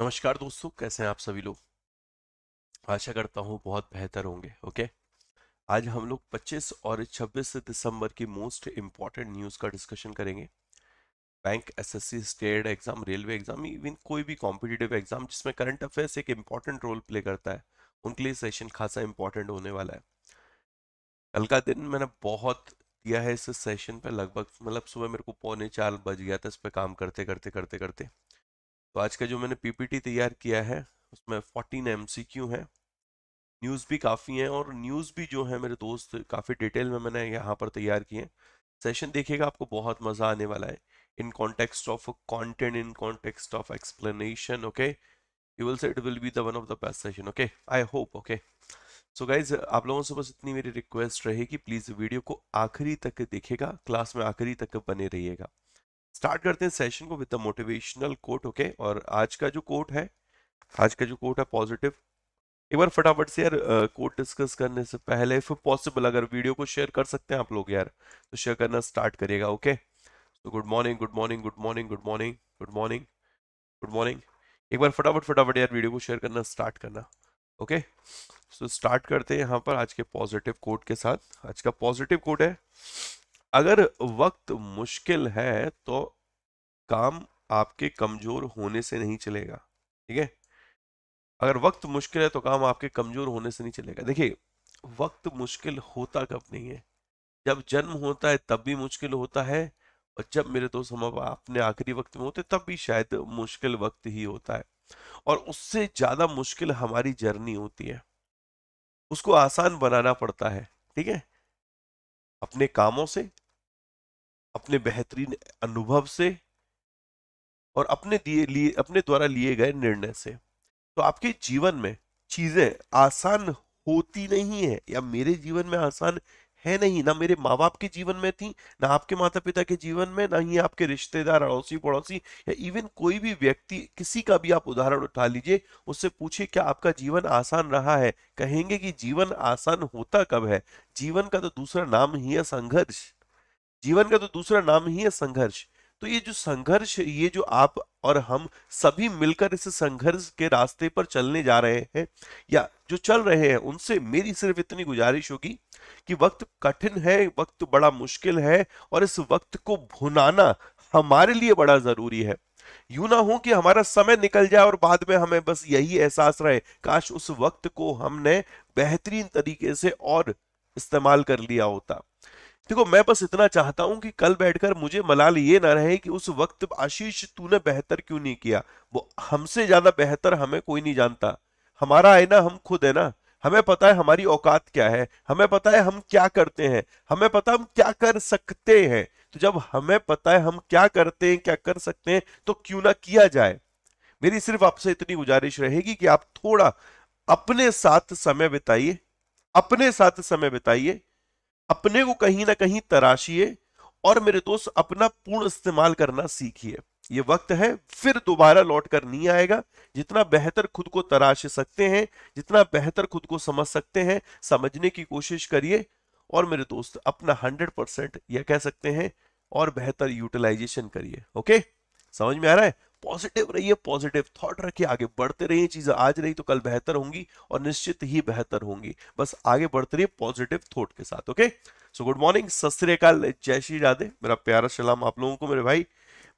नमस्कार दोस्तों कैसे हैं आप सभी लोग आशा करता हूँ बहुत बेहतर होंगे ओके आज हम लोग 25 और 26 दिसंबर की मोस्ट इम्पॉर्टेंट न्यूज़ का डिस्कशन करेंगे bank SSC state exam railway exam even कोई भी कॉम्पिटिटिव एग्जाम जिसमें करंट अफेयर्स एक इम्पॉर्टेंट रोल प्ले करता है उनके लिए सेशन खासा इम्पॉर्टेंट होने वाला है कल का दिन मैंने बहुत दिया है इस सेशन पर लगभग मतलब सुबह मेरे को पौने चार बज गया था इस पर काम करते करते करते करते तो आज का जो मैंने पीपीटी तैयार किया है उसमें सी क्यू है न्यूज़ भी काफ़ी हैं और न्यूज़ भी जो है मेरे दोस्त काफ़ी डिटेल में मैंने यहाँ पर तैयार किए हैं सेशन देखिएगा आपको बहुत मज़ा आने वाला है in context of content in context of explanation okay you will say it will be the one of the best session okay I hope okay so guys आप लोगों से बस इतनी मेरी रिक्वेस्ट रहेगी प्लीज़ वीडियो को आखिरी तक देखेगा क्लास में आखिरी तक बने रहिएगा स्टार्ट करते हैं सेशन को with the motivational quote okay और आज का जो कोट है आज का जो कोट है पॉजिटिव एक बार फटाफट से यार कोट डिस्कस करने से पहले इफ पॉसिबल अगर वीडियो को शेयर कर सकते हैं आप लोग यार तो शेयर करना स्टार्ट करिएगा ओके तो good morning good morning good morning good morning good morning good morning एक बार फटाफट फटाफट यार वीडियो को शेयर करना स्टार्ट करना ओके सो स्टार्ट करते हैं यहाँ पर आज के पॉजिटिव कोट के साथ आज का पॉजिटिव कोट है अगर वक्त मुश्किल है तो काम आपके कमजोर होने से नहीं चलेगा ठीक है अगर वक्त मुश्किल है तो काम आपके कमजोर होने से नहीं चलेगा देखिए वक्त मुश्किल होता कब नहीं है जब जन्म होता है तब भी मुश्किल होता है और जब मेरे दोस्त हम अपने आखिरी वक्त में होते तब भी शायद मुश्किल वक्त ही होता है और उससे ज्यादा मुश्किल हमारी जर्नी होती है उसको आसान बनाना पड़ता है ठीक है अपने कामों से अपने बेहतरीन अनुभव से और अपने दिए लिए अपने द्वारा लिए गए निर्णय से तो आपके जीवन में चीजें आसान होती नहीं है या मेरे जीवन में आसान है नहीं ना मेरे माँ बाप के जीवन में थी ना आपके माता पिता के जीवन में ना ही आपके रिश्तेदार अड़ोसी पड़ोसी या इवन कोई भी व्यक्ति किसी का भी आप उदाहरण उठा लीजिए उससे पूछिए क्या आपका जीवन आसान रहा है कहेंगे कि जीवन आसान होता कब है जीवन का तो दूसरा नाम ही है संघर्ष जीवन का तो दूसरा नाम ही है संघर्ष तो ये जो संघर्ष ये जो आप और हम सभी मिलकर इस संघर्ष के रास्ते पर चलने जा रहे हैं या जो चल रहे हैं उनसे मेरी सिर्फ इतनी गुजारिश होगी कि वक्त कठिन है वक्त बड़ा मुश्किल है और इस वक्त को भुनाना हमारे लिए बड़ा जरूरी है यू ना हो कि हमारा समय निकल जाए और बाद में हमें बस यही एहसास रहे काश उस वक्त को हमने बेहतरीन तरीके से और इस्तेमाल कर लिया होता देखो मैं बस इतना चाहता हूं कि कल बैठकर मुझे मलाल ये ना रहे कि उस वक्त आशीष तूने बेहतर क्यों नहीं किया वो हमसे ज्यादा बेहतर हमें कोई नहीं जानता हमारा आईना हम खुद है ना हमें पता है हमारी औकात क्या है हमें पता है हम क्या करते हैं हमें पता है हम क्या कर सकते हैं तो जब हमें पता है हम क्या करते हैं क्या कर सकते हैं तो क्यों ना किया जाए मेरी सिर्फ आपसे इतनी गुजारिश रहेगी कि आप थोड़ा अपने साथ समय बिताइए अपने साथ समय बिताइए अपने को कहीं ना कहीं तराशिए और मेरे दोस्त अपना पूर्ण इस्तेमाल करना सीखिए ये वक्त है फिर दोबारा लौट कर नहीं आएगा जितना बेहतर खुद को तराश सकते हैं जितना बेहतर खुद को समझ सकते हैं समझने की कोशिश करिए और मेरे दोस्त अपना 100 परसेंट यह कह सकते हैं और बेहतर यूटिलाइजेशन करिए ओके समझ में आ रहा है पॉजिटिव रहिए पॉजिटिव थॉट रखिए आगे बढ़ते रहिए चीजें आज नहीं तो कल बेहतर होंगी और निश्चित ही बेहतर होंगी बस आगे बढ़ते रहिए पॉजिटिव थॉट के साथ ओके सो गुड मॉर्निंग सत जय श्री राधे मेरा प्यारा सलाम आप लोगों को मेरे भाई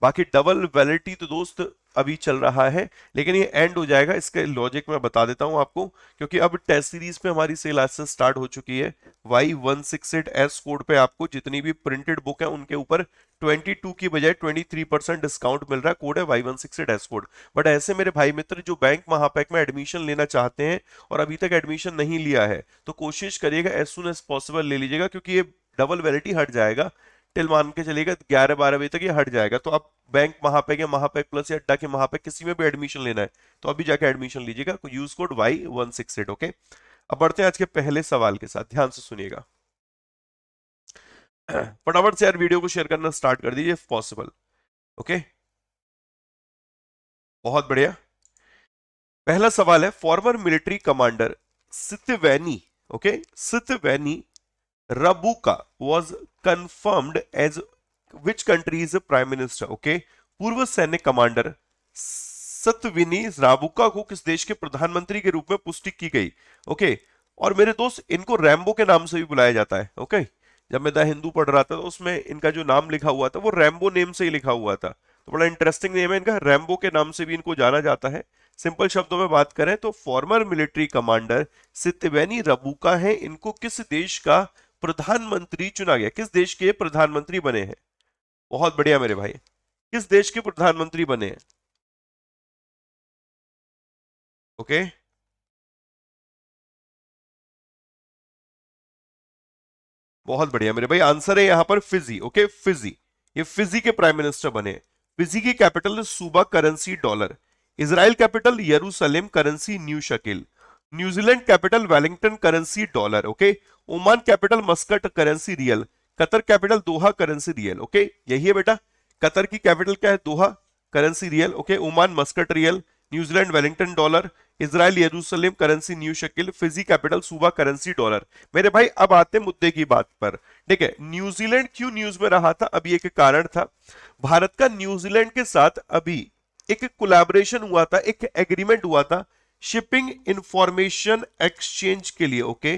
बाकी डबल वैलिटी तो दोस्त अभी चल रहा है लेकिन ये एंड हो जाएगा इसके लॉजिक मैं बता देता हूं आपको क्योंकि अब टेस्ट सीरीज पे हमारी सेल आज से स्टार्ट हो चुकी है Y one six eight S code पे आपको जितनी भी प्रिंटेड बुक है उनके ऊपर 22 की बजाय 23 परसेंट डिस्काउंट मिल रहा है कोड है Y one six eight S code but ऐसे मेरे भाई मित्र जो बैंक महापैक में एडमिशन लेना चाहते हैं और अभी तक एडमिशन नहीं लिया है तो कोशिश करिएगा एज सुन एज पॉसिबल ले लीजिएगा क्योंकि ये डबल वैलिटी हट जाएगा टिल मान के चलेगा ग्यारह बारह बजे तक ये हट जाएगा तो आप बैंक महापैक या महापैक प्लस या अड्डा के महापैक किसी में भी एडमिशन लेना है तो अभी जाके एडमिशन लीजिएगा use code Y one six eight okay अब बढ़ते हैं आज के पहले सवाल के साथ ध्यान से सुनिएगा फटाफट से यार वीडियो को शेयर करना स्टार्ट कर दीजिए पॉसिबल ओके बहुत बढ़िया पहला सवाल है former military commander Sitiveni okay Sitiveni Rabuka was confirmed as which country's prime minister? Okay, पूर्व सैन्य कमांडर सतविनी राबुका को किस देश के प्रधानमंत्री के रूप में पुष्टि की गई ओके okay. और मेरे दोस्त इनको रैम्बो के नाम से भी बुलाया जाता है ओके okay. जब मैं द हिंदू पढ़ रहा था तो उसमें इनका जो नाम लिखा हुआ था वो रैम्बो नेम से ही लिखा हुआ था तो बड़ा इंटरेस्टिंग नेम है इनका रैम्बो के नाम से भी इनको जाना जाता है सिंपल शब्दों में बात करें तो former military commander Sitiveni Rabuka है इनको किस देश का प्रधानमंत्री चुना गया किस देश के प्रधानमंत्री बने हैं बहुत बढ़िया मेरे भाई किस देश के प्रधानमंत्री बने हैं ओके बहुत बढ़िया मेरे भाई आंसर है यहां पर फिजी ओके फिजी ये फिजी के प्राइम मिनिस्टर बने फिजी की capital Suva currency dollar Israel capital Jerusalem currency new shekel New Zealand capital Wellington currency dollar okay Oman capital Muscat currency rial Qatar capital Doha currency rial okay यही है बेटा Qatar की capital क्या है Doha currency rial okay Oman Muscat rial New Zealand Wellington dollar Israel Jerusalem currency new shekel Fiji capital Suva currency dollar मेरे भाई अब आते मुद्दे की बात पर ठीक है न्यूजीलैंड क्यों न्यूज में रहा था अभी एक कारण था भारत का न्यूजीलैंड के साथ अभी एक कोलैबोरेशन हुआ था एक एग्रीमेंट हुआ था शिपिंग इंफॉर्मेशन एक्सचेंज के लिए ओके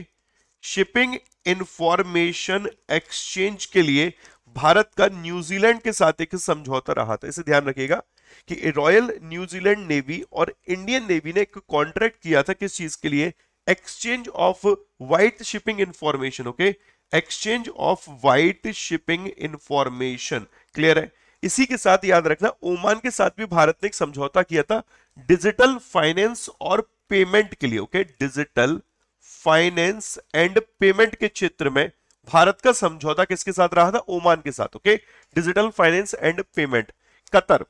शिपिंग इंफॉर्मेशन एक्सचेंज के लिए भारत का न्यूजीलैंड के साथ एक समझौता रहा था इसे ध्यान रखिएगा कि रॉयल न्यूजीलैंड नेवी और इंडियन नेवी ने एक कॉन्ट्रैक्ट किया था किस चीज के लिए exchange of white shipping information okay exchange of white shipping information clear है इसी के साथ याद रखना ओमान के साथ भी भारत ने एक समझौता किया था डिजिटल फाइनेंस और पेमेंट के लिए okay digital finance and payment के क्षेत्र में भारत का समझौता किसके साथ रहा था ओमान के साथ okay digital finance and payment Qatar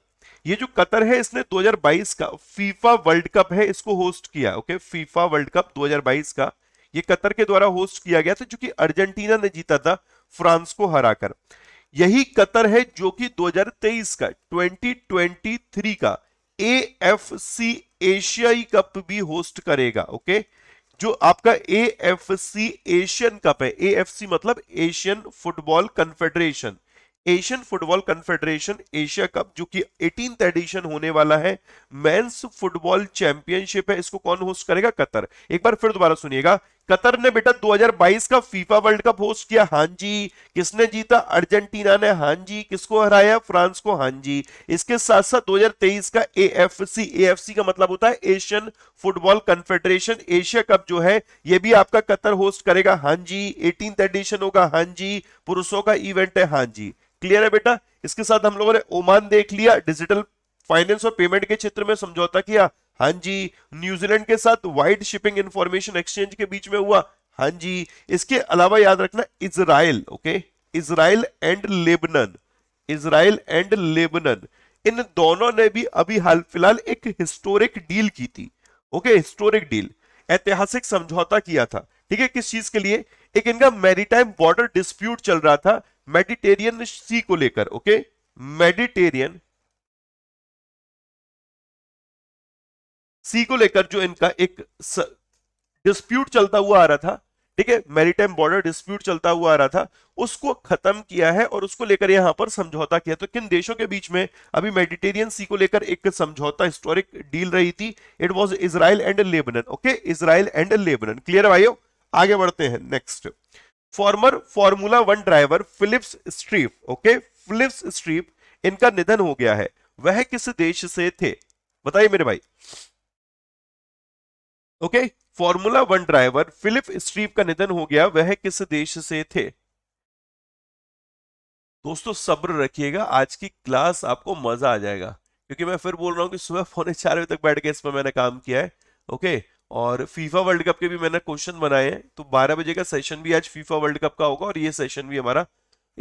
ये जो कतर है इसने 2022 का फीफा वर्ल्ड कप है इसको होस्ट किया ओके फीफा वर्ल्ड कप 2022 का ये कतर के द्वारा होस्ट किया गया था जो कि अर्जेंटीना ने जीता था फ्रांस को हराकर यही कतर है जो कि 2023 का 2023 का ए एफ सी एशियाई कप भी होस्ट करेगा ओके जो आपका AFC F C Asian cup है एएफसी एफ सी मतलब Asian football confederation Asian football confederation Asia cup जो कि एटीन एडिशन होने वाला है मेंस फुटबॉल चैंपियनशिप है इसको कौन होस्ट करेगा कतर एक बार फिर दोबारा सुनिएगा कतर ने बेटा 2022 का फीफा वर्ल्ड कप होस्ट किया हां जी किसने जीता अर्जेंटीना ने हां जी किसको हराया फ्रांस को हां जी इसके साथ साथ 2023 का एएफसी एएफसी का मतलब होता है Asian football confederation Asia cup जो है ये भी आपका कतर होस्ट करेगा हां जी एटीन एडिशन होगा हां जी पुरुषों का इवेंट है हां जी क्लियर है बेटा इसके साथ हम लोगों ने ओमान देख लिया डिजिटल फाइनेंस और पेमेंट के क्षेत्र में समझौता किया हाँ जी न्यूजीलैंड के साथ वाइड शिपिंग इंफॉर्मेशन एक्सचेंज के बीच में हुआ हाँ जी इसके अलावा याद रखना Israel okay Israel and Lebanon Israel and Lebanon इन दोनों ने भी अभी हाल फिलहाल एक हिस्टोरिक डील की थी ओके हिस्टोरिक डील ऐतिहासिक समझौता किया था ठीक है किस चीज के लिए एक इनका मेरीटाइम बॉर्डर डिस्प्यूट चल रहा था मेडिटेरियन सी को लेकर ओके मेडिटेरियन सी को लेकर जो इनका एक डिस्प्यूट चलता हुआ आ रहा था ठीक है मैरिटाइम बॉर्डर डिस्प्यूट चलता हुआ आ रहा था उसको खत्म किया है और उसको लेकर यहां पर समझौता किया तो किन देशों के बीच में अभी मेडिटेरियन सी को लेकर एक समझौता हिस्टोरिक डील रही थी it was Israel and Lebanon okay Israel and Lebanon clear भाइयों आगे बढ़ते हैं next former Formula One driver Philippe Streiff okay Philippe Streiff इनका निधन हो गया है वह किस देश से थे बताइए मेरे भाई okay Formula One driver Philippe Streiff का निधन हो गया वह किस देश से थे दोस्तों सब्र रखिएगा आज की क्लास आपको मजा आ जाएगा क्योंकि मैं फिर बोल रहा हूँ कि सुबह पौने चार बजे तक बैठ के इस पर मैंने काम किया है ओके और फीफा वर्ल्ड कप के भी मैंने क्वेश्चन बनाए हैं तो 12 बजे का सेशन भी आज फीफा वर्ल्ड कप का होगा और ये सेशन भी हमारा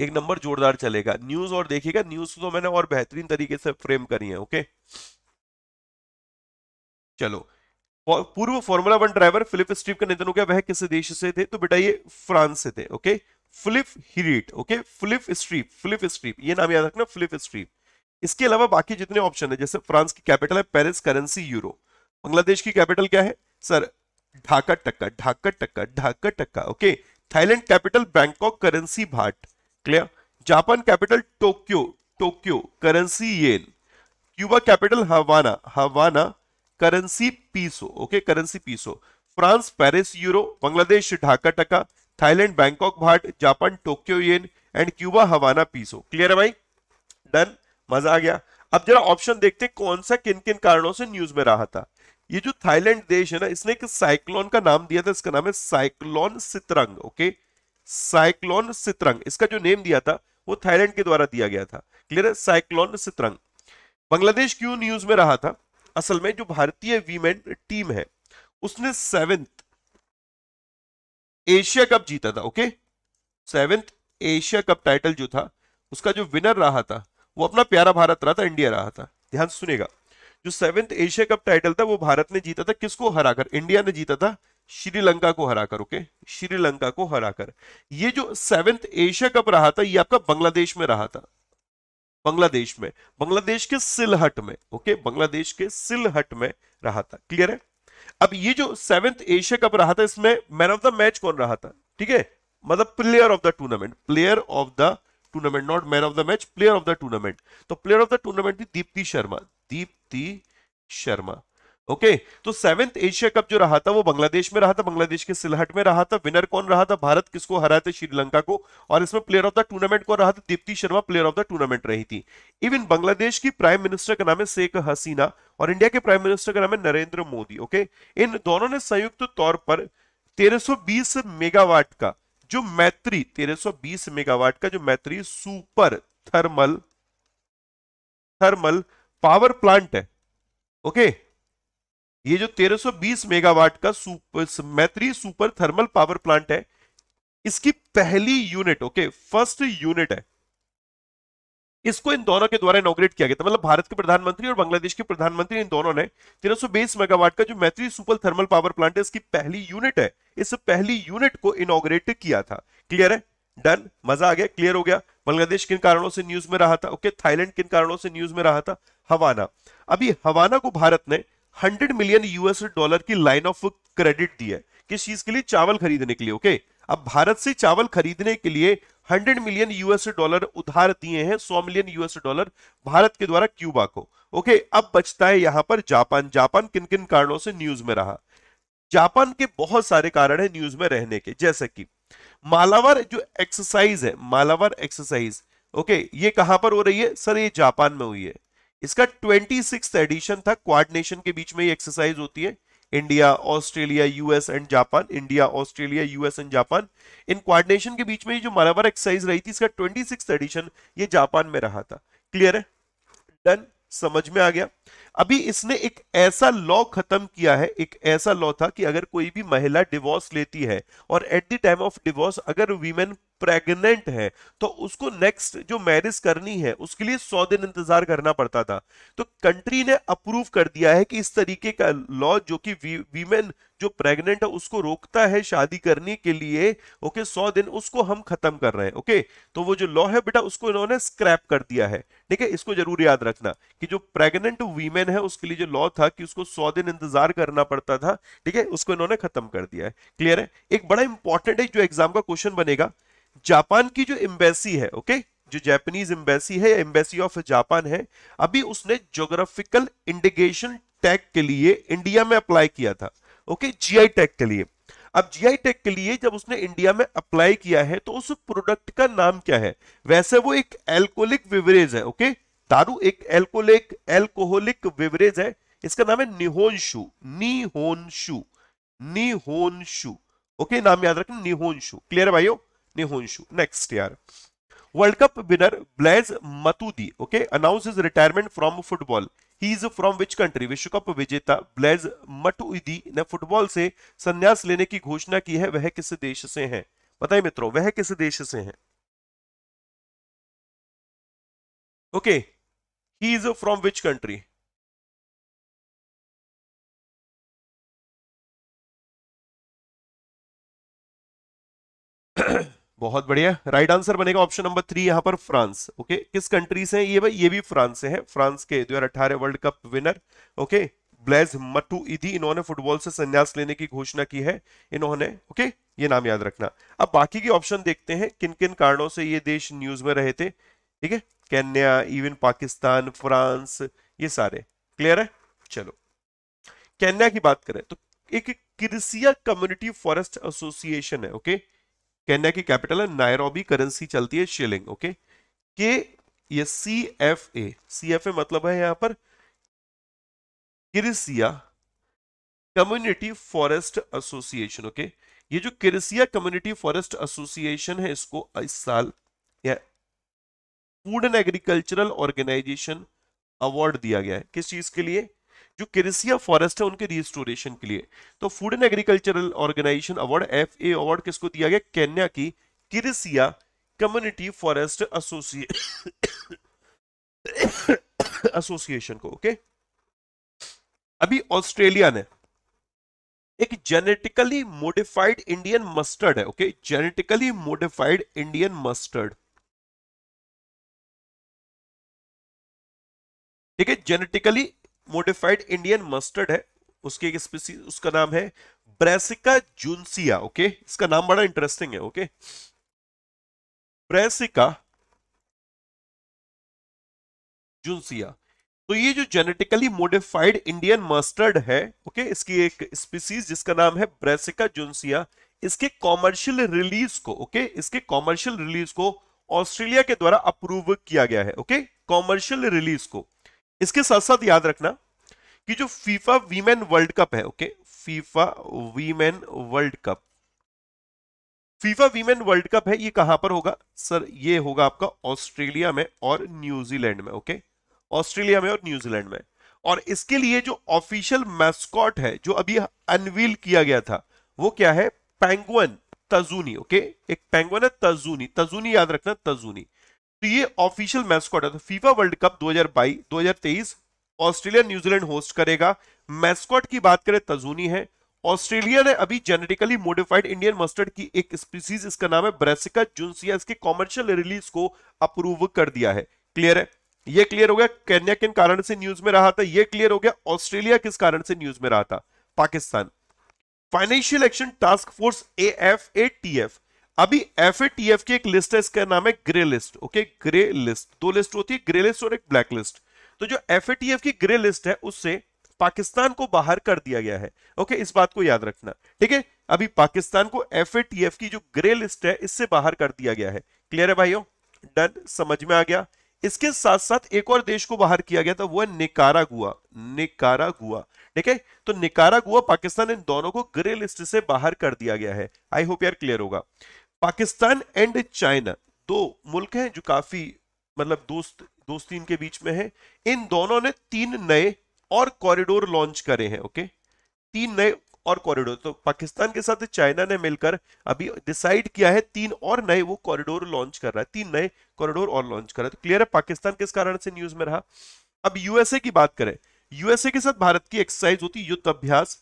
एक नंबर जोरदार चलेगा न्यूज और देखिएगा न्यूज तो मैंने और बेहतरीन तरीके से फ्रेम करी है ओके चलो पूर्व Formula One driver Philippe Streiff का निधन हो गया वह किस देश से थे तो बेटा ये फ्रांस से थे ओके फिलिप हिरीट okay Philippe Streiff Philippe Streiff ये नाम याद रखना फिलिप स्ट्रीप इसके अलावा बाकी जितने ऑप्शन है जैसे फ्रांस की कैपिटल है पेरिस करेंसी यूरो बांग्लादेश की कैपिटल क्या है sir Dhaka taka Dhaka taka Dhaka taka okay Thailand capital Bangkok currency baht clear Japan capital Tokyo Tokyo currency yen Cuba capital Havana Havana currency peso okay currency peso France Paris euro Bangladesh Dhaka taka Thailand Bangkok baht Japan Tokyo yen and Cuba Havana peso clear है भाई done मजा आ गया अब जरा option देखते हैं कौन सा किन किन कारणों से न्यूज में रहा था ये जो थाईलैंड देश है ना इसने एक साइक्लोन का नाम दिया था इसका नाम है cyclone Sitrang okay cyclone Sitrang इसका जो नेम दिया था वो थाईलैंड के द्वारा दिया गया था क्लियर है साइक्लोन सितरंग बांग्लादेश क्यों न्यूज में रहा था असल में जो भारतीय वीमेन टीम है उसने सेवेंथ एशिया कप जीता था okay seventh Asia cup title जो था उसका जो विनर रहा था वो अपना प्यारा भारत रहा था इंडिया रहा था ध्यान सुनेगा जो सेवेंथ एशिया कप टाइटल था वो भारत ने जीता था किसको हराकर इंडिया ने जीता था श्रीलंका को हराकर ओके श्रीलंका को हराकर ये जो सेवेंथ एशिया कप रहा था ये आपका बांग्लादेश में रहा था बांग्लादेश में बांग्लादेश के सिलहट में ओके बांग्लादेश के सिलहट में रहा था क्लियर है अब ये जो सेवेंथ एशिया कप रहा था इसमें मैन ऑफ द मैच कौन रहा था ठीक है मतलब player of the tournament player of the tournament not man of the match player of the tournament तो प्लेयर ऑफ द टूर्नामेंट थी दीप्ति शर्मा दीप्ति शर्मा ओके तो सेवेंथ एशिया कप जो रहा था वो बांग्लादेश में रहा था बांग्लादेश के सिलहट में रहा था विनर कौन रहा था भारत किसको हराया था श्रीलंका को और इसमें प्लेयर ऑफ द टूर्नामेंट कौन रहा था Deepti Sharma player of the tournament रही थी इवन बांग्लादेश की प्राइम मिनिस्टर का नाम है शेख हसीना और इंडिया के प्राइम मिनिस्टर का नाम है नरेंद्र मोदी ओके इन दोनों ने संयुक्त तौर पर तेरह मेगावाट का जो मैत्री तेरह मेगावाट का जो Maitri super thermal thermal power plant है ओके okay? ये जो 1320 मेगावाट का सुपर मैत्री सुपर थर्मल पावर प्लांट है इसकी पहली यूनिट ओके फर्स्ट यूनिट है इसको इन दोनों के द्वारा इनोग्रेट किया गया था मतलब भारत के प्रधानमंत्री और बांग्लादेश के प्रधानमंत्री इन दोनों ने तेरह मेगावाट का जो Maitri super thermal power plant है इसकी पहली यूनिट है इस पहली यूनिट को इनोग्रेट किया था क्लियर है डन मजा आ गया क्लियर हो गया बांग्लादेश किन कारणों से न्यूज में रहा था ओके थाईलैंड किन कारणों से न्यूज में रहा था हवाना अभी हवाना को भारत ने हंड्रेड मिलियन यूएस डॉलर की लाइन ऑफ क्रेडिट दी है किस चीज के लिए चावल खरीदने के लिए ओके अब भारत से चावल खरीदने के लिए 100 मिलियन यूएस डॉलर उधार दिए हैं 100 मिलियन यूएस डॉलर भारत के द्वारा क्यूबा को ओके अब बचता है यहां पर जापान जापान किन किन कारणों से न्यूज में रहा जापान के बहुत सारे कारण है न्यूज में रहने के जैसे कि मालावर जो एक्सरसाइज है मालावर एक्सरसाइज ओके ये कहां पर हो रही है सर ये जापान में हुई है इसका ट्वेंटी सिक्स एडिशन था क्वाड नेशन के बीच में ये एक्सरसाइज होती है India Australia US and Japan India Australia US and Japan इन क्वाडनेशन के बीच में जो मालाबार एक्सरसाइज रही थी इसका ट्वेंटी सिक्स एडिशन ये जापान में रहा था क्लियर है डन समझ में आ गया अभी इसने एक ऐसा लॉ खत्म किया है एक ऐसा लॉ था कि अगर कोई भी महिला डिवोर्स लेती है और at the time of divorce अगर वीमेन प्रेग्नेंट है तो उसको नेक्स्ट जो मैरिज करनी है उसके लिए सौ दिन इंतजार करना पड़ता था तो कंट्री ने अप्रूव कर दिया है कि इस तरीके का लॉ जो कि वीमेन जो प्रेग्नेंट है उसको रोकता है शादी करने के लिए ओके सौ दिन उसको हम खत्म कर रहे हैं ओके तो वो जो लॉ है बेटा उसको इन्होंने स्क्रैप कर दिया है ठीक है इसको जरूर याद रखना कि जो प्रेग्नेंट वीमेन है उसके लिए जो लॉ था कि उसको सौ दिन इंतजार करना पड़ता था ठीक है उसको इन्होंने खत्म कर दिया है क्लियर है एक बड़ा इंपॉर्टेंट है जो एग्जाम का क्वेश्चन बनेगा जापान की जो एम्बेसी है ओके जो जापानीज एम्बेसी है एम्बेसी ऑफ जापान है अभी उसने जोग्राफिकल इंडिकेशन टैग के लिए इंडिया में अप्लाई किया था ओके जीआई टैग के लिए अब जीआई टैग के लिए जब उसने इंडिया में अप्लाई किया है तो उस प्रोडक्ट का नाम क्या है वैसे वो एक एल्कोहलिक विवरेज है ओके दारू एक एल्कोलिक एल्कोहलिक विवरेज है इसका नाम है निहोन शू निहोन शू निहोन शू ओके नाम याद रखना निहोन शू क्लियर भाइयों Nihonshu next year world cup winner Blaise Matuidi okay announce his retirement from football he is from which country विश्व कप विजेता ब्लेज मतुदी ने फुटबॉल से संन्यास लेने की घोषणा की है वह किस देश से है बताए मित्रों वह किस देश से है okay he is from which country बहुत बढ़िया राइट आंसर बनेगा ऑप्शन नंबर थ्री यहां पर फ्रांस ओके किस कंट्री से है ये भाई ये भी फ्रांस से है फ्रांस के दो world cup winner okay Blaise Matuidi इन्होंने फुटबॉल से संन्यास लेने की घोषणा की है इन्होंने ओके ये नाम याद रखना अब बाकी के ऑप्शन देखते हैं किन किन कारणों से ये देश न्यूज में रहे थे ठीक है कैन्या इवन पाकिस्तान फ्रांस ये सारे क्लियर है चलो कैन्या की बात करें तो एक Kirisia community forest association okay okay okay? Kenya की कैपिटल है नायरोबी करेंसी चलती है शिलिंग ओके के ये C F A C F A मतलब है यहां पर Kirisia community forest association okay ये जो किरिसिया कम्युनिटी फॉरेस्ट एसोसिएशन है इसको इस साल food and agricultural organisation award दिया गया है किस चीज के लिए जो क्रिसिया फॉरेस्ट है उनके रिस्टोरेशन के लिए तो food and agricultural organisation award F A award किसको दिया गया कैन्या की Kirisia community forest association association को ओके okay? अभी ऑस्ट्रेलिया ने एक जेनेटिकली मोडिफाइड इंडियन मस्टर्ड है okay genetically modified Indian mustard ठीक है जेनेटिकली मोडिफाइड इंडियन मस्टर्ड है उसकी एक स्पीसी उसका नाम है ब्रेसिका जूनसिया ओके इसका नाम बड़ा इंटरेस्टिंग है ओके ब्रेसिका जूनसिया तो ये जो जेनेटिकली मोडिफाइड इंडियन मस्टर्ड है ओके इसकी एक स्पीसीज जिसका नाम है ब्रेसिका जूनसिया इसके कॉमर्शियल रिलीज को ओके इसके कॉमर्शियल रिलीज को ऑस्ट्रेलिया के द्वारा अप्रूव किया गया है ओके कॉमर्शियल रिलीज को इसके साथ साथ याद रखना कि जो फीफा वीमेन वर्ल्ड कप है okay FIFA women world cup FIFA women world cup है ये कहां पर होगा सर ये होगा आपका ऑस्ट्रेलिया में और न्यूजीलैंड में ओके ऑस्ट्रेलिया में और न्यूजीलैंड में और इसके लिए जो ऑफिशियल मैस्कॉट है जो अभी अनवील किया गया था वो क्या है पैंगुअन तजूनी ओके एक पैंगुअन है तजूनी तजूनी याद रखना तजूनी तो ये ऑफिशियल मैच स्क्वाड है तो FIFA World Cup 2022 2023 Australia New Zealand host करेगा मैस्कॉट की बात करें तजूनी है ऑस्ट्रेलिया ने अभी जेनेटिकली मॉडिफाइड इंडियन मस्टर्ड की एक स्पीसीज इसका नाम है ब्रेसिका जुनसिया इसके कॉमर्शियल रिलीज को अप्रूव कर दिया है क्लियर है ये क्लियर हो गया केन्या किन कारण से न्यूज में रहा था ये क्लियर हो गया ऑस्ट्रेलिया किस कारण से न्यूज में रहा था Pakistan financial action task force A F A T F अभी एफ एफ की एक लिस्ट है इसका नाम है grey list okay grey list दो लिस्ट होती है ग्रे लिस्ट और एक ब्लैक लिस्ट तो जो एफ एफ की ग्रे लिस्ट है उससे पाकिस्तान को बाहर कर दिया गया है ओके इस बात को याद रखना ठीक है अभी पाकिस्तान को एफ की जो ग्रे लिस्ट है इससे बाहर कर दिया गया है क्लियर है भाइयों डन समझ में आ गया इसके साथ साथ एक और देश को बाहर किया गया था वो है निकारागुआ निकारागुआ ठीक है तो निकारागुआ पाकिस्तान इन दोनों को ग्रे लिस्ट से बाहर कर दिया गया है आई होप यार क्लियर होगा पाकिस्तान एंड चाइना दो मुल्क हैं जो काफी मतलब दोस्त दोस्ती इनके बीच में है इन दोनों ने तीन नए और कॉरिडोर लॉन्च करे हैं ओके तीन नए और कॉरिडोर तो पाकिस्तान के साथ चाइना ने मिलकर अभी डिसाइड किया है तीन और नए वो कॉरिडोर लॉन्च कर रहा है तीन नए कॉरिडोर और लॉन्च कर रहा है तो क्लियर है पाकिस्तान किस कारण से न्यूज में रहा अब यूएसए की बात करें यूएसए के साथ भारत की एक्सरसाइज होती युद्ध अभ्यास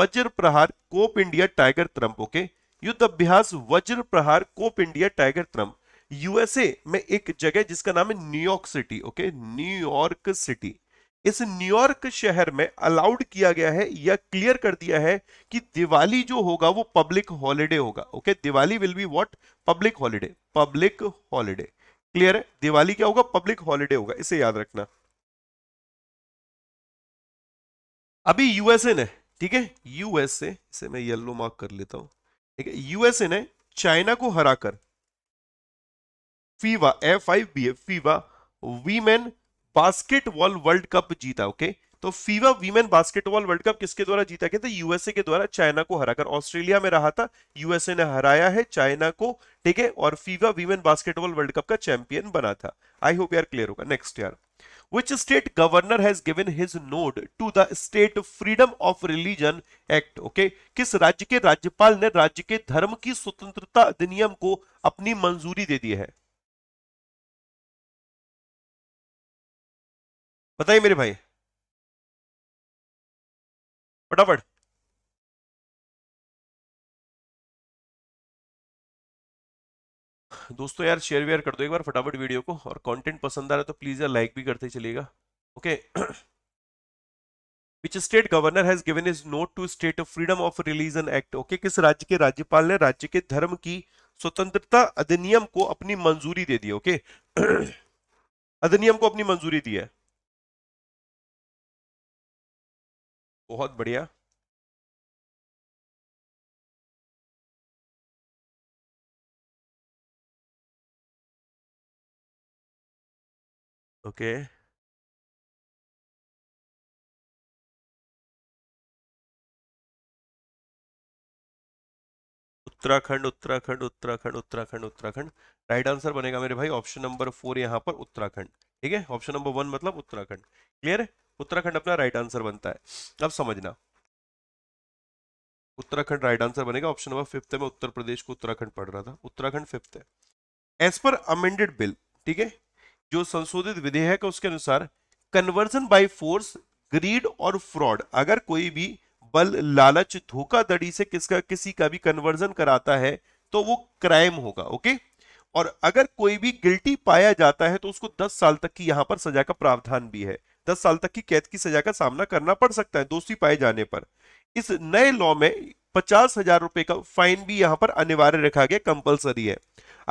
वज्र प्रहार Cope India Tiger Triumph okay okay? युद्ध अभ्यास वज्र प्रहार Cope India Tiger Triumph USA में एक जगह जिसका नाम है New York city okay New York city इस न्यूयॉर्क शहर में अलाउड किया गया है या क्लियर कर दिया है कि दिवाली जो होगा वो पब्लिक हॉलिडे होगा okay Diwali will be what public holiday public holiday clear है दिवाली क्या होगा पब्लिक हॉलिडे होगा इसे याद रखना अभी यूएसए ने ठीक है यूएसए इसे मैं येलो मार्क कर लेता हूं ठीक है यूएसए ने चाइना को हराकर FIBA F I B FIBA women basketball world cup जीता ओके तो FIBA women basketball world cup किसके द्वारा जीता कहते था यूएसए के द्वारा चाइना को हराकर ऑस्ट्रेलिया में रहा था यूएसए ने हराया है चाइना को ठीक है और FIBA women basketball world cup का चैंपियन बना था आई होप यार क्लियर होगा नेक्स्ट यार which state governor has given his nod to the state freedom of religion act okay किस राज्य के राज्यपाल ने राज्य के धर्म की स्वतंत्रता अधिनियम को अपनी मंजूरी दे दी है बताइए मेरे भाई फटाफट दोस्तों यार शेयर वेयर कर दो एक बार फटाफट वीडियो को और कंटेंट पसंद आ रहा है तो प्लीज़ यार लाइक भी करते चलिएगा okay which state governor has given is note to state of freedom of religion act okay किस राज्य के राज्यपाल ने राज्य के धर्म की स्वतंत्रता अधिनियम को अपनी मंजूरी दे दी ओके अधिनियम को अपनी मंजूरी दी है बहुत बढ़िया Okay. Uttarakhand Uttarakhand Uttarakhand Uttarakhand Uttarakhand right answer बनेगा मेरे भाई ऑप्शन नंबर फोर यहाँ पर उत्तराखंड ठीक है ऑप्शन नंबर वन मतलब उत्तराखंड क्लियर है उत्तराखंड अपना राइट आंसर बनता है अब समझना उत्तराखंड राइट आंसर बनेगा ऑप्शन नंबर फिफ्थ में उत्तर प्रदेश को उत्तराखंड पढ़ रहा था उत्तराखंड फिफ्थ है एज पर अमेंडेड बिल ठीक है जो संशोधित विधेयक है उसके अनुसार कन्वर्जन बाई फोर्स ग्रीड और फ्रॉड अगर कोई भी बल लालच धोखाधड़ी से किसका किसी का भी कन्वर्जन कराता है तो वो क्राइम होगा ओके और अगर कोई भी गिल्टी पाया जाता है तो उसको 10 साल तक की यहां पर सजा का प्रावधान भी है 10 साल तक की कैद की सजा का सामना करना पड़ सकता है दोषी पाए जाने पर इस नए लॉ में पचास हजार रुपए का फाइन भी यहां पर अनिवार्य रखा गया कंपलसरी है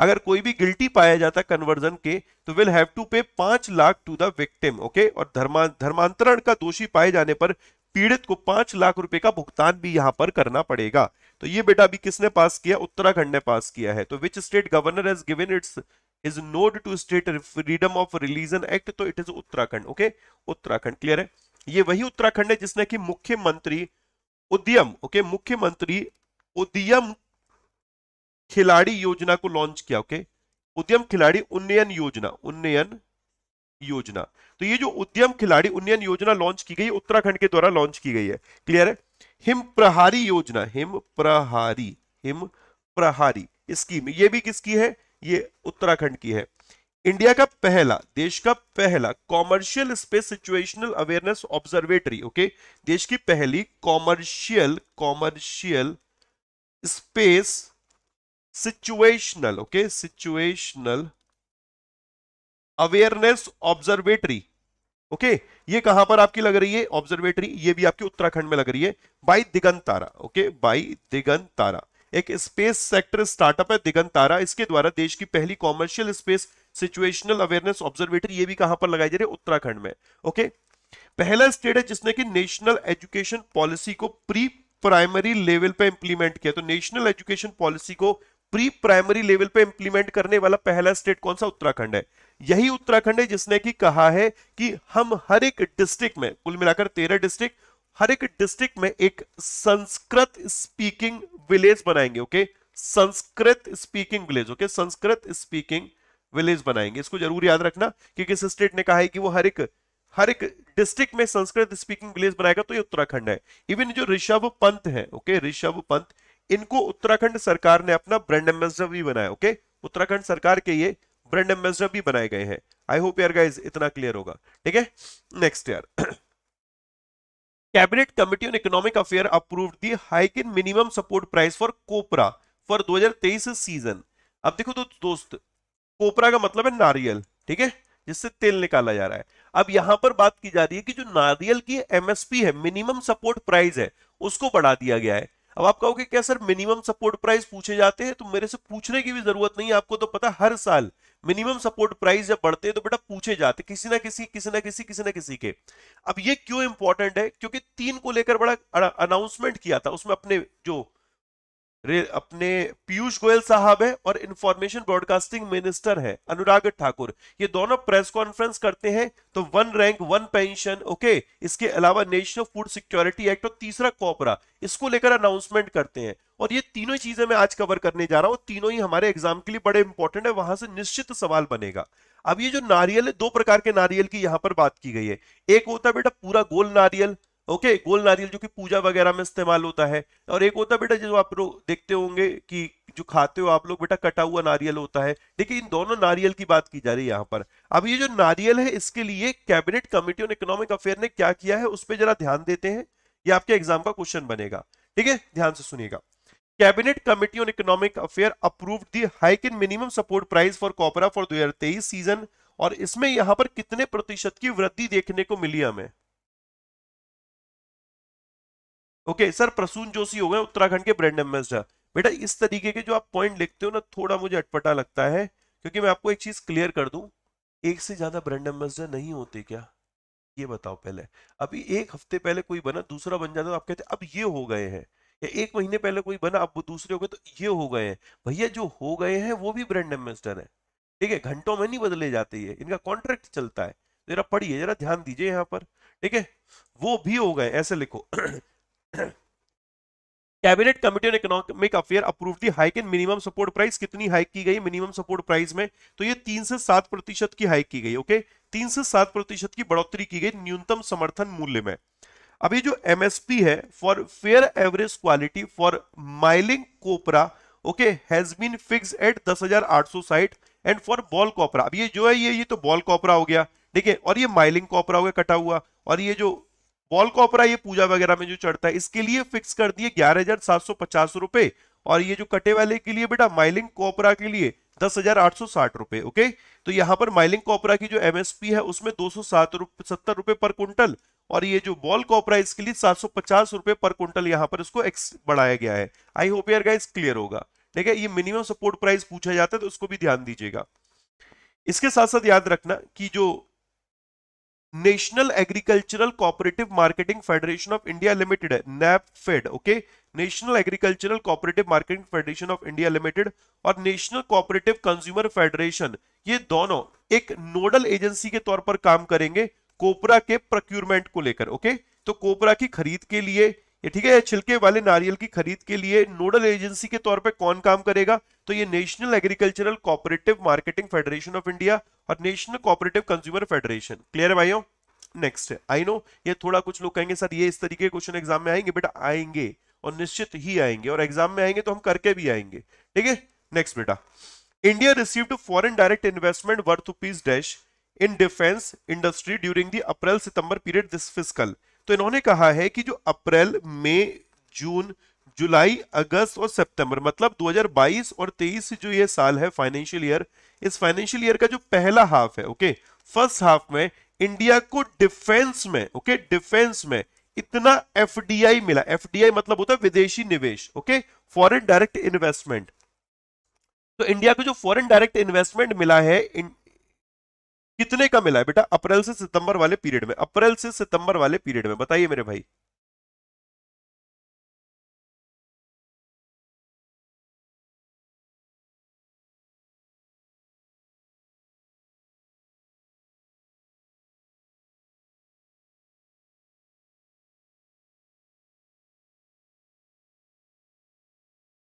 अगर कोई भी गिल्टी पाया जाता कन्वर्जन के तो विल हैव टू पे पांच lakh to the victim okay और धर्मा धर्मांतरण का दोषी पाए जाने पर पीड़ित को पांच लाख रुपए का भुगतान भी यहां पर करना पड़ेगा तो ये बेटा अभी किसने पास किया उत्तराखंड ने पास किया है तो which state governor has given it's is nod to state freedom of religion act तो it is Uttarakhand okay Uttarakhand clear है ये वही उत्तराखंड है जिसने की मुख्यमंत्री उद्यम ओके मुख्यमंत्री उद्यम खिलाड़ी योजना को लॉन्च किया ओके उद्यम खिलाड़ी उन्नयन योजना उन्नयन योजना तो ये जो उद्यम खिलाड़ी उन्नयन योजना लॉन्च की गई उत्तराखंड के द्वारा लॉन्च की गई है क्लियर है हिम प्रहारी योजना हिम प्रहारी हिम प्रहारी स्कीम ये भी किसकी है ये उत्तराखंड की है इंडिया का पहला देश का पहला commercial space situational awareness observatory okay देश की पहली commercial commercial space situational okay situational awareness observatory okay ये कहां पर आपकी लग रही है ऑब्जर्वेटरी ये भी आपकी उत्तराखंड में लग रही है by Digantara okay by Digantara एक स्पेस सेक्टर स्टार्टअप है दिगंत तारा इसके द्वारा देश की पहली commercial space situational awareness observatory ये भी कहां पर लगाई जा रही है उत्तराखंड में ओके पहला स्टेट है जिसने कि नेशनल एजुकेशन पॉलिसी को प्री प्राइमरी लेवल पे इंप्लीमेंट किया तो नेशनल एजुकेशन पॉलिसी को प्री प्राइमरी लेवल पे इंप्लीमेंट करने वाला पहला स्टेट कौन सा उत्तराखंड है यही उत्तराखंड है जिसने कि कहा है कि हम हर एक डिस्ट्रिक्ट में कुल मिलाकर तेरह डिस्ट्रिक्ट हर एक डिस्ट्रिक्ट में एक संस्कृत स्पीकिंग विलेज बनाएंगे okay Sanskrit speaking village okay Sanskrit speaking village बनाएंगे इसको जरूर याद रखना कि किस स्टेट ने कहा है कि वो हर एक हर एक डिस्ट्रिक्ट में संस्कृत स्पीकिंग विलेज बनाएगा तो ये उत्तराखंड है इवन जो ऋषभ पंत है ओके ऋषभ पंत इनको उत्तराखंड सरकार ने अपना ब्रांड एम्बेसडर भी बनाया ओके उत्तराखंड सरकार के ये ब्रांड एम्बेसडर भी बनाए गए हैं आई होप यार गाइज इतना क्लियर होगा ठीक है नेक्स्ट यार cabinet committee on economic affair approve the hike in minimum support price for copra for 2023 season अब देखो तो दोस्त कोपरा का मतलब है नारियल ठीक है जिससे तेल निकाला जा रहा है अब यहां पर बात की जा रही है कि जो नारियल की एमएसपी है मिनिमम सपोर्ट प्राइस है उसको बढ़ा दिया गया है अब आप कहोगे क्या सर मिनिमम सपोर्ट प्राइस पूछे जाते हैं तो मेरे से पूछने की भी जरूरत नहीं है आपको तो पता हर साल मिनिमम सपोर्ट प्राइस जब बढ़ते हैं तो बेटा पूछे जाते किसी ना किसी किसी ना किसी किसी ना किसी के अब ये क्यों इंपॉर्टेंट है क्योंकि तीन को लेकर बड़ा अनाउंसमेंट किया था उसमें अपने जो अपने पीयूष गोयल साहब है और इंफॉर्मेशन ब्रॉडकास्टिंग मिनिस्टर है अनुराग ठाकुर ये दोनों प्रेस कॉन्फ्रेंस करते हैं तो one rank one pension okay इसके अलावा नेशनल फूड सिक्योरिटी एक्ट और तीसरा कॉपरा इसको लेकर अनाउंसमेंट करते हैं और ये तीनों चीजें मैं आज कवर करने जा रहा हूं तीनों ही हमारे एग्जाम के लिए बड़े इंपॉर्टेंट है वहां से निश्चित सवाल बनेगा अब ये जो नारियल है दो प्रकार के नारियल की यहां पर बात की गई है एक होता है बेटा पूरा गोल नारियल ओके गोल नारियल जो कि पूजा वगैरह में इस्तेमाल होता है और एक होता है बेटा जो आप लोग देखते होंगे कि जो खाते हो आप लोग बेटा कटा हुआ नारियल होता है देखिए इन दोनों नारियल की बात की जा रही है यहाँ पर अब ये जो नारियल है इसके लिए cabinet committee on economic affair ने क्या किया है उस पर जरा ध्यान देते हैं ये आपके एग्जाम का क्वेश्चन बनेगा ठीक है ध्यान से सुनिएगा cabinet committee on economic affair approve the hike in minimum support price for copra for दो सीजन और इसमें यहाँ पर कितने प्रतिशत की वृद्धि देखने को मिली हमें ओके सर प्रसून जोशी हो गए उत्तराखंड के ब्रांड एम्बेसडर बेटा इस तरीके के जो आप पॉइंट लिखते हो ना थोड़ा मुझे अटपटा लगता है क्योंकि मैं आपको एक चीज क्लियर कर दूं एक से ज्यादा ब्रांड एम्बेसडर नहीं होते क्या ये बताओ पहले अभी एक हफ्ते पहले कोई बना दूसरा बन जाता तो आप कहते अब ये हो गए हैं या एक महीने पहले कोई बना अब दूसरे हो गए तो ये हो गए हैं भैया जो हो गए हैं वो भी ब्रांड एम्बेसडर है ठीक है घंटों में नहीं बदले जाते ये इनका कॉन्ट्रैक्ट चलता है जरा पढ़िए जरा ध्यान दीजिए यहाँ पर ठीक है वो भी हो गए ऐसे लिखो cabinet committee on economic affair approve the hike in minimum support price कितनी हाइक की गई मिनिमम सपोर्ट प्राइस में तो ये तीन से सात प्रतिशत की हाइक की गई ओके तीन से सात प्रतिशत की बढ़ोतरी की गई न्यूनतम समर्थन मूल्य में अभी जो एमएसपी है for fair average quality for milling copra okay has been fix at दस हजार आठ सौ साइट एंड फॉर बॉल कॉपरा अब ये जो है ये ये तो बॉल कॉपरा हो गया ठीक है और ये माइलिंग कॉपरा हो गया कटा हुआ और ये जो वॉल कॉपरा ये पूजा वगैरह में जो चढ़ता है इसके लिए फिक्स कर दिए ग्यारह हजार सात सौ पचास रुपए और ये जो कटे वाले के लिए बेटा माइलिंग कॉपरा के लिए दस हजार आठ सौ साठ रुपए ओके तो यहाँ पर माइलिंग कॉपरा की जो एमएसपी है उसमें दो सौ सात रुपए सत्तर रुपए पर क्विंटल और ये जो बॉल कॉपरा इसके लिए सात सौ पचास रुपए पर क्विंटल यहाँ पर इसको एक्स बढ़ाया गया है आई होप यार गाइस क्लियर होगा ठीक है ये मिनिमम सपोर्ट प्राइस पूछा जाता है तो उसको भी ध्यान दीजिएगा इसके साथ साथ याद रखना कि जो national agricultural cooperative marketing federation of India limited है फेड okay national agricultural cooperative marketing federation of India limited और नेशनल कोऑपरेटिव कंज्यूमर फेडरेशन ये दोनों एक नोडल एजेंसी के तौर पर काम करेंगे कोपरा के प्रोक्यूरमेंट को लेकर ओके तो कोपरा की खरीद के लिए ये ठीक है छिलके वाले नारियल की खरीद के लिए नोडल एजेंसी के तौर पे कौन काम करेगा तो ये national agricultural cooperative marketing federation of India और national cooperative consumer federation clear है भाइयों नेक्स्ट आई नो ये थोड़ा कुछ लोग कहेंगे सर ये इस तरीके के क्वेश्चन एग्जाम में आएंगे बेटा आएंगे और निश्चित ही आएंगे और एग्जाम में आएंगे तो हम करके भी आएंगे ठीक है नेक्स्ट बेटा India received foreign direct investment worth rupees dash in defence industry during the April September period this fiscal तो इन्होंने कहा है कि जो अप्रैल मई जून जुलाई अगस्त और सितंबर मतलब 2022 और 23 जो ये साल है फाइनेंशियल ईयर इस फाइनेंशियल ईयर का जो पहला हाफ है ओके फर्स्ट हाफ में इंडिया को डिफेंस में ओके डिफेंस में इतना एफडीआई मिला एफडीआई मतलब होता है विदेशी निवेश ओके फॉरेन डायरेक्ट इन्वेस्टमेंट तो इंडिया को जो फॉरेन डायरेक्ट इन्वेस्टमेंट मिला है कितने का मिला है बेटा अप्रैल से सितंबर वाले पीरियड में अप्रैल से सितंबर वाले पीरियड में बताइए मेरे भाई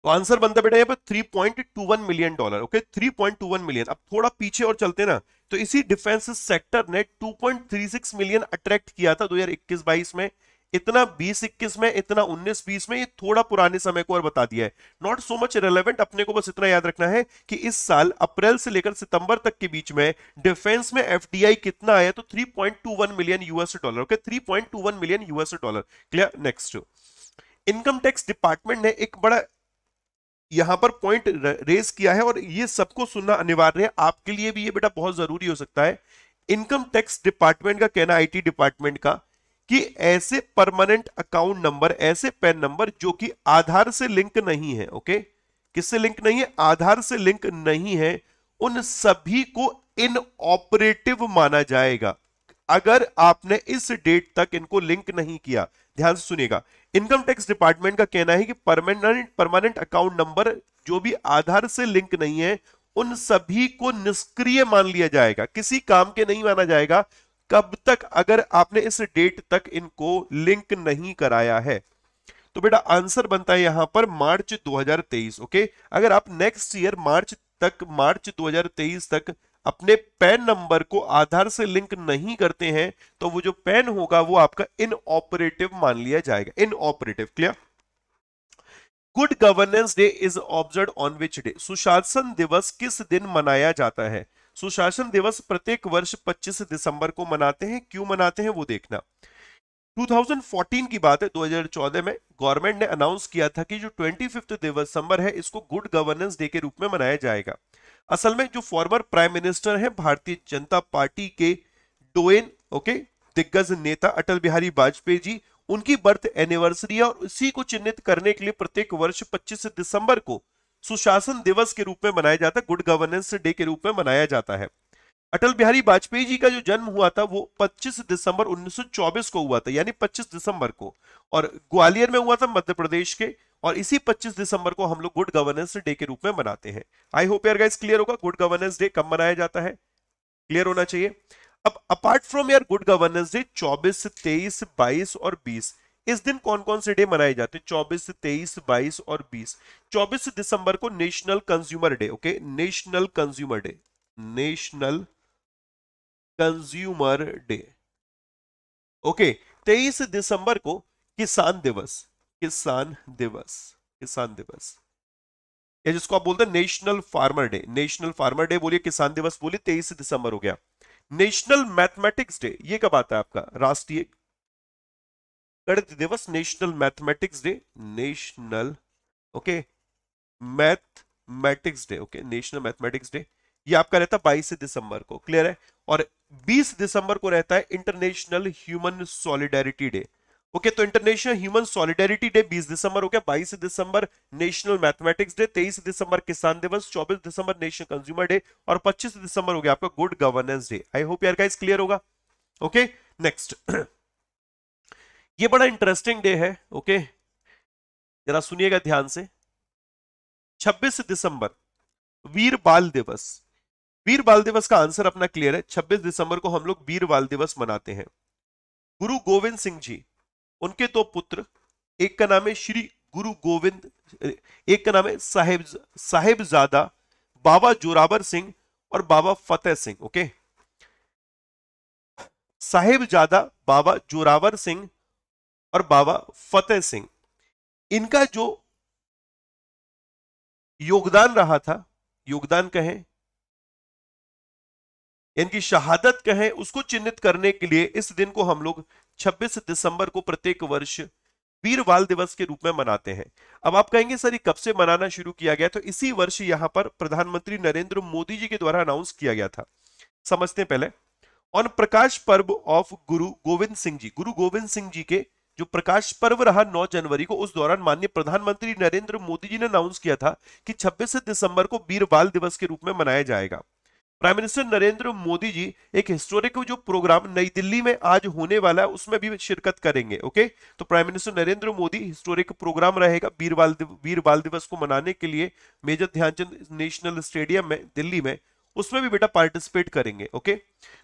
तो आंसर बनता बेटा यहाँ पर 3.21 मिलियन डॉलर ओके 3.21 मिलियन अब थोड़ा पीछे और चलते ना तो इसी डिफेंस सेक्टर ने 2.36 मिलियन अट्रैक्ट किया था 2021-22 में इतना 20-21 में इतना 19-20 में ये थोड़ा पुराने समय को और बता दिया है नॉट सो मच रेलेवेंट अपने को बस इतना याद रखना है कि इस साल अप्रैल से लेकर सितंबर तक के बीच में डिफेंस में एफडीआई कितना आया तो 3.21 million US dollar okay 3.21 million US dollar clear next income tax department ने एक बड़ा यहां पर पॉइंट रेस किया है और ये सबको सुनना अनिवार्य है आपके लिए भी ये बेटा बहुत जरूरी हो सकता है इनकम टैक्स डिपार्टमेंट का कहना आईटी डिपार्टमेंट का कि ऐसे परमानेंट अकाउंट नंबर ऐसे पैन नंबर जो कि आधार से लिंक नहीं है ओके किससे लिंक नहीं है आधार से लिंक नहीं है उन सभी को इन ऑपरेटिव माना जाएगा अगर आपने इस डेट तक इनको लिंक नहीं किया ध्यान से सुनिएगा इनकम टैक्स डिपार्टमेंट का कहना है कि परमानेंट परमानेंट अकाउंट नंबर जो भी आधार से लिंक नहीं है उन सभी को निष्क्रिय मान लिया जाएगा किसी काम के नहीं माना जाएगा कब तक अगर आपने इस डेट तक इनको लिंक नहीं कराया है तो बेटा आंसर बनता है यहां पर मार्च 2023 ओके अगर आप नेक्स्ट ईयर मार्च तक मार्च 2023 तक अपने पैन नंबर को आधार से लिंक नहीं करते हैं तो वो जो पैन होगा वो आपका इनऑपरेटिव मान लिया जाएगा inoperative clear good governance day is observe on which day सुशासन दिवस किस दिन मनाया जाता है सुशासन दिवस प्रत्येक वर्ष 25 दिसंबर को मनाते हैं क्यों मनाते हैं वो देखना 2014 की बात है 2014 में गवर्नमेंट ने अनाउंस किया था कि जो ट्वेंटी दिसंबर है इसको गुड गवर्नेंस डे के रूप में मनाया जाएगा असल में जो फॉर्मर प्राइम मिनिस्टर हैं भारतीय जनता पार्टी के डोएन ओके दिग्गज नेता अटल बिहारी वाजपेयी जी उनकी बर्थ एनिवर्सरी है और उसी को चिन्हित करने के लिए प्रत्येक वर्ष 25 दिसंबर को सुशासन दिवस के रूप में मनाया जाता है गुड गवर्नेंस डे के रूप में मनाया जाता है अटल बिहारी वाजपेयी जी का जो जन्म हुआ था वो 25 दिसंबर 1924 को हुआ था यानी 25 दिसंबर को और ग्वालियर में हुआ था मध्य प्रदेश के और इसी 25 दिसंबर को हम लोग गुड गवर्नेंस डे के रूप में मनाते हैं आई होप यार गाइस क्लियर होगा गुड गवर्नेंस डे कब मनाया जाता है क्लियर होना चाहिए अब अपार्ट फ्रॉम यार गुड गवर्नेंस डे 24, 23, 22 और 20 इस दिन कौन कौन से डे मनाए जाते हैं चौबीस तेईस बाईस और बीस चौबीस दिसंबर को national consumer day okay national consumer day national consumer day okay तेईस दिसंबर को किसान दिवस किसान दिवस किसान दिवस या जिसको आप बोलते हैं national farmer day national farmer day बोलिए किसान दिवस बोलिए तेईस दिसंबर हो गया नेशनल मैथमेटिक्स डे ये कब आता है आपका राष्ट्रीय गणित दिवस national mathematics day national okay mathematics day okay national mathematics day ये आपका रहता है बाईस दिसंबर को क्लियर है और 20 दिसंबर को रहता है international human solidarity day okay okay, तो इंटरनेशनल ह्यूमन सॉलिडेरिटी डे 20 दिसंबर हो गया बाईस दिसंबर नेशनल मैथमेटिक्स डे 23 दिसंबर किसान दिवस 24 दिसंबर नेशनल कंज्यूमर डे और 25 दिसंबर हो गया आपका good governance day I hope यार गाइस क्लियर होगा ओके okay, नेक्स्ट ये बड़ा इंटरेस्टिंग डे है ओके okay? जरा सुनिएगा ध्यान से 26 दिसंबर वीर बाल दिवस वीर बाल दिवस का आंसर अपना क्लियर है 26 दिसंबर को हम लोग वीर बाल दिवस मनाते हैं गुरु गोविंद सिंह जी उनके दो पुत्र एक का नाम है श्री गुरु गोविंद एक का नाम है साहेब साहेबजादा बाबा जोरावर सिंह और बाबा फतेह सिंह ओके साहेबजादा बाबा जोरावर सिंह और बाबा फतेह सिंह इनका जो योगदान रहा था योगदान कहें इनकी शहादत कहें उसको चिन्हित करने के लिए इस दिन को हम लोग 26 दिसंबर को प्रत्येक वर्ष वीर बाल दिवस के रूप में मनाते हैं अब आप कहेंगे सर कब से मनाना शुरू किया गया तो इसी वर्ष यहां पर प्रधानमंत्री नरेंद्र मोदी जी के द्वारा अनाउंस किया गया था समझते पहले ऑन प्रकाश पर्व ऑफ गुरु गोविंद सिंह जी गुरु गोविंद सिंह जी के जो प्रकाश पर्व रहा 9 जनवरी को उस दौरान माननीय प्रधानमंत्री नरेंद्र मोदी जी ने अनाउंस किया था कि 26 दिसंबर को वीर बाल दिवस के रूप में मनाया जाएगा प्राइम मिनिस्टर नरेंद्र मोदी जी एक हिस्टोरिक जो प्रोग्राम नई दिल्ली में आज होने वाला है उसमें भी शिरकत करेंगे ओके तो prime minister Narendra Modi historic program रहेगा वीर बाल वीर बाल दिवस को मनाने के लिए मेजर ध्यानचंद नेशनल स्टेडियम में दिल्ली में उसमें भी बेटा पार्टिसिपेट करेंगे ओके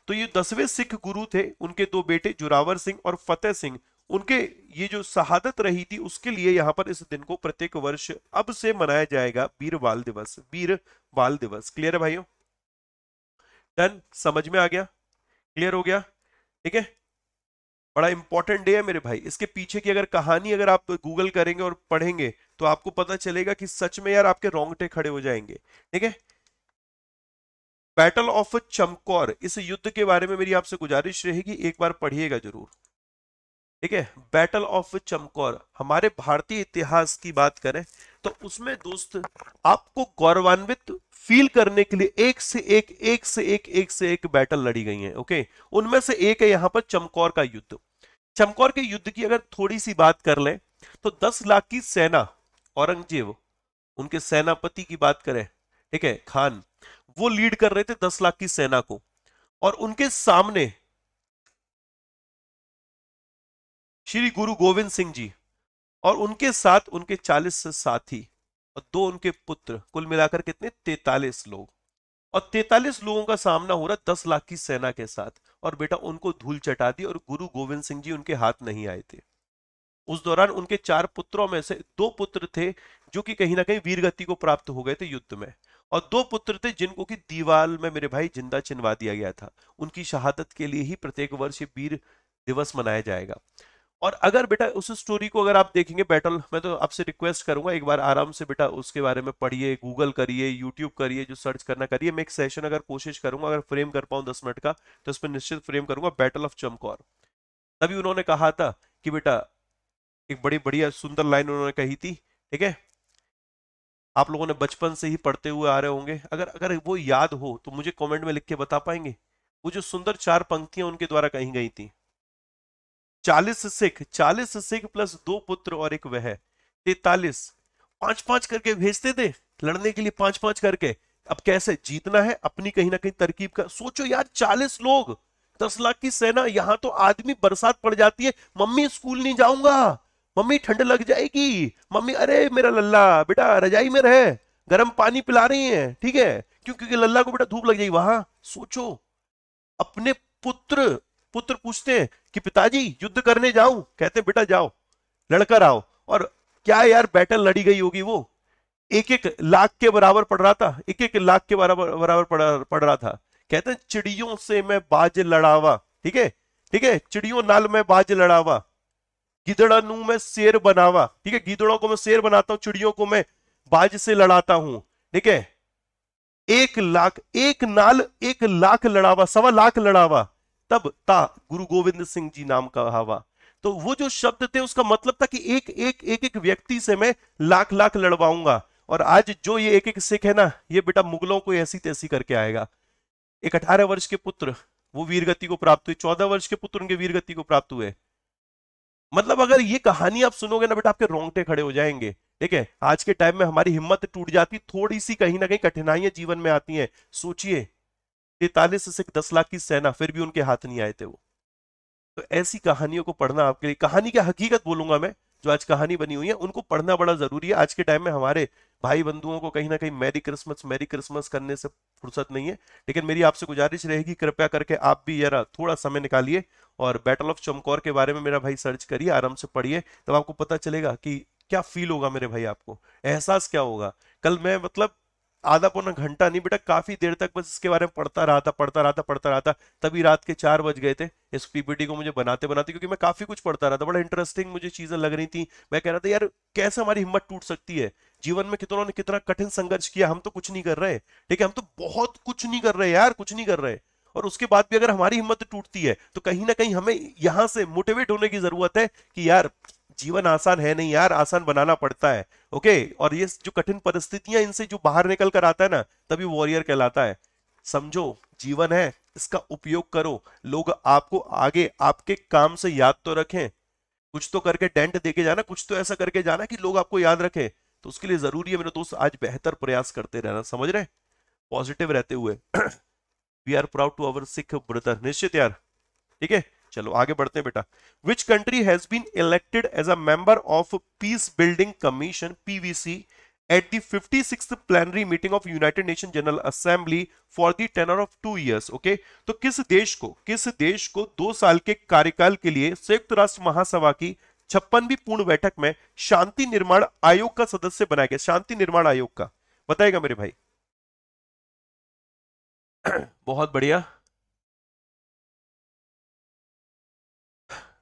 तो ये दसवें सिख गुरु थे उनके दो बेटे जोरावर सिंह और फतेह सिंह उनके ये जो शहादत रही थी उसके लिए यहाँ पर इस दिन को प्रत्येक वर्ष अब से मनाया जाएगा वीर बाल दिवस वीर बाल दिवस क्लियर है भाइयों डन समझ में आ गया क्लियर हो गया ठीक है बड़ा इंपॉर्टेंट डे है मेरे भाई इसके पीछे की अगर कहानी अगर आप गूगल करेंगे और पढ़ेंगे तो आपको पता चलेगा कि सच में यार आपके रोंगटे खड़े हो जाएंगे ठीक है बैटल ऑफ चमकौर इस युद्ध के बारे में मेरी आपसे गुजारिश रहेगी एक बार पढ़िएगा जरूर ठीक है बैटल ऑफ चमकौर हमारे भारतीय इतिहास की बात करें तो उसमें दोस्त आपको गौरवान्वित फील करने के लिए एक से एक एक से एक एक से एक बैटल लड़ी गई हैं ओके उनमें से एक है यहां पर चमकौर का युद्ध चमकौर के युद्ध की अगर थोड़ी सी बात कर लें तो 10 लाख की सेना औरंगजेब उनके सेनापति की बात करें ठीक है खान वो लीड कर रहे थे 10 लाख की सेना को और उनके सामने श्री गुरु गोविंद सिंह जी और उनके साथ उनके चालीस साथी और दो उनके पुत्र कुल मिलाकर कितने तैतालीस लोग और तैतालीस लोगों का सामना हो रहा दस लाख की सेना के साथ और बेटा उनको धूल चटा दी और गुरु गोविंद सिंह जी उनके हाथ नहीं आए थे उस दौरान उनके चार पुत्रों में से दो पुत्र थे जो कि कहीं ना कहीं वीरगति को प्राप्त हो गए थे युद्ध में और दो पुत्र थे जिनको कि दीवाल में मेरे भाई जिंदा चिनवा दिया गया था उनकी शहादत के लिए ही प्रत्येक वर्ष वीर दिवस मनाया जाएगा और अगर बेटा उस स्टोरी को अगर आप देखेंगे बैटल मैं तो आपसे रिक्वेस्ट करूंगा एक बार आराम से बेटा उसके बारे में पढ़िए गूगल करिए यूट्यूब करिए जो सर्च करना करिए मैं एक सेशन अगर कोशिश करूंगा अगर फ्रेम कर पाऊँ दस मिनट का तो उसमें निश्चित फ्रेम करूंगा बैटल ऑफ चमकौर तभी उन्होंने कहा था कि बेटा एक बड़ी बढ़िया सुंदर लाइन उन्होंने कही थी ठीक है आप लोगों ने बचपन से ही पढ़ते हुए आ रहे होंगे अगर अगर वो याद हो तो मुझे कॉमेंट में लिख के बता पाएंगे वो जो सुंदर चार पंक्तियां उनके द्वारा कही गई थी चालीस सिख चालीस सिख प्लस दो पुत्र और एक वह तैतालीस पांच पांच करके भेजते थे लड़ने के लिए पांच पांच करके अब कैसे जीतना है अपनी कहीं ना कहीं तरकीब का सोचो यार चालीस लोग दस लाख की सेना यहां तो आदमी बरसात पड़ जाती है मम्मी स्कूल नहीं जाऊंगा मम्मी ठंड लग जाएगी मम्मी अरे मेरा लल्ला बेटा रजाई में रहे गर्म पानी पिला रही है ठीक है क्यों क्योंकि लल्ला को बेटा धूप लग जाएगी वहां सोचो अपने पुत्र पुत्र पूछते हैं कि पिताजी युद्ध करने जाऊं कहते बेटा जाओ लड़कर आओ और क्या यार बैटल लड़ी गई होगी वो एक एक लाख के बराबर पड़ रहा था एक एक लाख के बराबर बराबर पड़ रहा था कहते हैं चिड़ियों से मैं बाज लड़ावा ठीक है ठीक है चिड़ियों नाल में बाज लड़ावा गिदड़ा नू मैं शेर बनावा ठीक है गिदड़ों को मैं शेर बनाता हूं चिड़ियों को मैं बाज से लड़ाता हूं ठीक है एक लाख एक नाल एक लाख लड़ावा सवा लाख लड़ावा तब ता गुरु गोविंद सिंह जी नाम का हवा तो वो जो शब्द थे उसका मतलब था कि एक एक एक एक व्यक्ति से मैं लाख लाख लड़वाऊंगा और आज जो ये एक एक सिख है ना ये बेटा मुगलों को ऐसी तैसी करके आएगा एक अठारह वर्ष के पुत्र वो वीरगति को प्राप्त हुए चौदह वर्ष के पुत्र उनके वीरगति को प्राप्त हुए मतलब अगर ये कहानी आप सुनोगे ना बेटा आपके रोंगटे खड़े हो जाएंगे ठीक है आज के टाइम में हमारी हिम्मत टूट जाती थोड़ी सी कहीं ना कहीं कठिनाइयां जीवन में आती हैं सोचिए तैतालीस से दस लाख की सेना फिर भी उनके हाथ नहीं आए थे वो तो ऐसी कहानियों को पढ़ना आपके लिए कहानी की हकीकत बोलूंगा मैं जो आज कहानी बनी हुई है उनको पढ़ना बड़ा जरूरी है आज के टाइम में हमारे भाई बंधुओं को कहीं ना कहीं मैरी क्रिसमस मैरी क्रिसमस करने से फुर्सत नहीं है लेकिन मेरी आपसे गुजारिश रहेगी कृपया करके आप भी यार थोड़ा समय निकालिए और बैटल ऑफ चमकौर के बारे में मेरा भाई सर्च करिए आराम से पढ़िए तब आपको पता चलेगा कि क्या फील होगा मेरे भाई आपको एहसास क्या होगा कल मैं मतलब आधा पौना घंटा नहीं बेटा काफी देर तक बस इसके बारे में पढ़ता रहा था पढ़ता रहा था पढ़ता रहा था तभी रात के चार बज गए थे इस पीपीटी को मुझे बनाते बनाते क्योंकि मैं काफी कुछ पढ़ता रहा था बड़ा इंटरेस्टिंग मुझे चीजें लग रही थी मैं कह रहा था यार कैसे हमारी हिम्मत टूट सकती है जीवन में कितनों ने कितना कठिन संघर्ष किया हम तो कुछ नहीं कर रहे ठीक है हम तो बहुत कुछ नहीं कर रहे यार कुछ नहीं कर रहे और उसके बाद भी अगर हमारी हिम्मत टूटती है तो कहीं ना कहीं हमें यहां से मोटिवेट होने की जरूरत है कि यार जीवन आसान है नहीं यार आसान बनाना पड़ता है ओके और ये जो कठिन परिस्थितियां इनसे जो बाहर निकल कर आता है ना तभी वॉरियर कहलाता है समझो जीवन है इसका उपयोग करो लोग आपको आगे आपके काम से याद तो रखें कुछ तो करके डेंट देके जाना कुछ तो ऐसा करके जाना कि लोग आपको याद रखें तो उसके लिए जरूरी है मेरे दोस्त आज बेहतर प्रयास करते रहना समझ रहे पॉजिटिव रहते हुए we are proud to our Sikh brother निश्चित यार ठीक है चलो आगे बढ़ते हैं बेटा which country has been elected as a member of peace building commission PBC at the 56th plenary meeting of United Nation General Assembly for the tenure of two years okay तो किस देश को किस देश को दो साल के कार्यकाल के लिए संयुक्त राष्ट्र महासभा की छप्पनवी पूर्ण बैठक में शांति निर्माण आयोग का सदस्य बनाया गया शांति निर्माण आयोग का बताएगा मेरे भाई बहुत बढ़िया